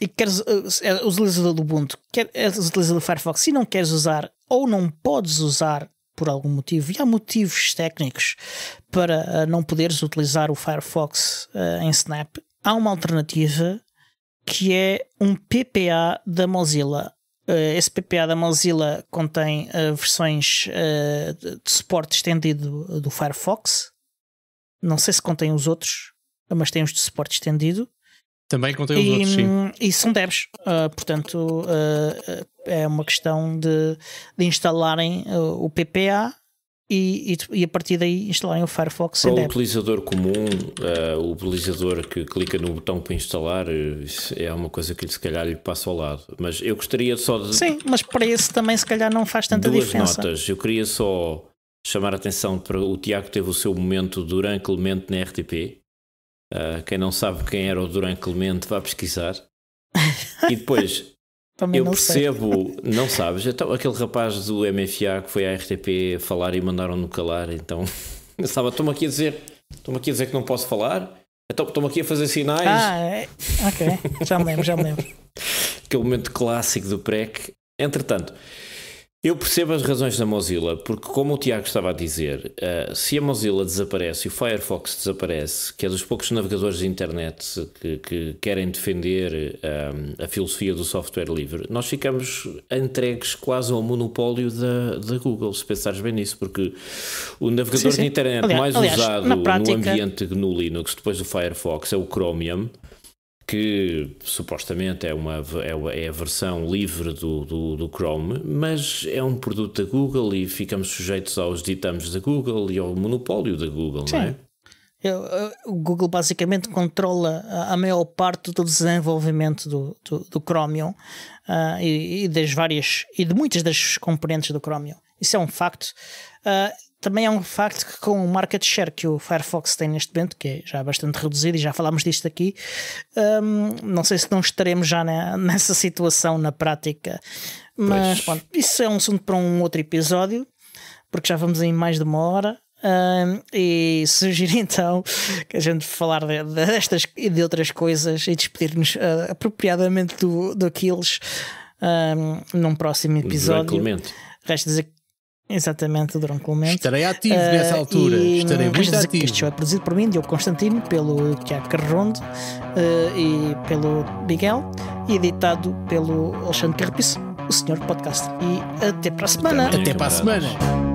e queres uh, ah, utilizar do Ubuntu, queres utilizar o Firefox e não queres usar ou não podes usar por algum motivo, e há motivos técnicos para uh, não poderes utilizar o Firefox uh, em Snap, há uma alternativa que é um PPA da Mozilla. Uh, esse PPA da Mozilla contém uh, versões uh, de suporte estendido do Firefox. Não sei se contém os outros, mas tem os de suporte estendido. Também contém os e, outros, sim. E são devs, portanto é uma questão de, de instalarem o PPA e, e, e, a partir daí instalarem o Firefox. Para o utilizador comum, uh, o utilizador que clica no botão para instalar, eh, é uma coisa que se calhar lhe passa ao lado. Mas eu gostaria só de. Sim, mas para esse também se calhar não faz tanta Duas diferença. notas. Eu queria só chamar a atenção para o Tiago teve o seu momento Duran Clemente na RTP. Uh, eh, quem não sabe quem era o Duran Clemente, vá pesquisar. e depois, também eu não percebo, sei. não sabes? Então, aquele rapaz do MFA que foi à RTP falar e mandaram-no calar, então eu estava, estou-me aqui a dizer, estou aqui a dizer que não posso falar, então, estou-me aqui a fazer sinais. Ah, é? ok, já me lembro, já me lembro. aquele momento clássico do PREC. Entretanto, eu percebo as razões da Mozilla, porque como o Tiago estava a dizer, uh, se a Mozilla desaparece e o Firefox desaparece, que é dos poucos navegadores de internet que, que querem defender um, eh, a filosofia do software livre, nós ficamos entregues quase ao monopólio da, da Google, se pensares bem nisso, porque o navegador sim, sim. de internet aliás, mais aliás, usado prática... no ambiente GNU Linux, depois do Firefox, é o Chromium, que supostamente é, uma, é, é, a versão livre do, do, do, Chrome, mas é um produto da Google e ficamos sujeitos aos ditames da Google e ao monopólio da Google, Sim. não é? o Google basicamente controla a, a maior parte do desenvolvimento do, do, do Chromium uh, e, e, das várias e de muitas das componentes do Chromium. Isso é um facto. Uh, também é um facto que com o market share que o Firefox tem neste momento, que é já bastante reduzido e já falámos disto aqui, um, não sei se não estaremos já na, nessa situação na prática. Mas pois. pronto, isso é um assunto para um outro episódio, porque já vamos em mais de uma hora. Um, e sugiro então que a gente falar de, de, destas e de outras coisas e despedir-nos uh, apropriadamente do, do Aquiles um, num próximo episódio. Resta dizer Exatamente, Durão Drone Clemente. Estarei ativo uh, nessa ah, altura. E, Estarei muito ativo. este show é produzido por mim, Diogo Constantino, pelo Tiago Carrondo uh, e pelo Miguel, e editado pelo Alexandre Carpiço, o senhor podcast. E até para a semana. Até, até para a semana.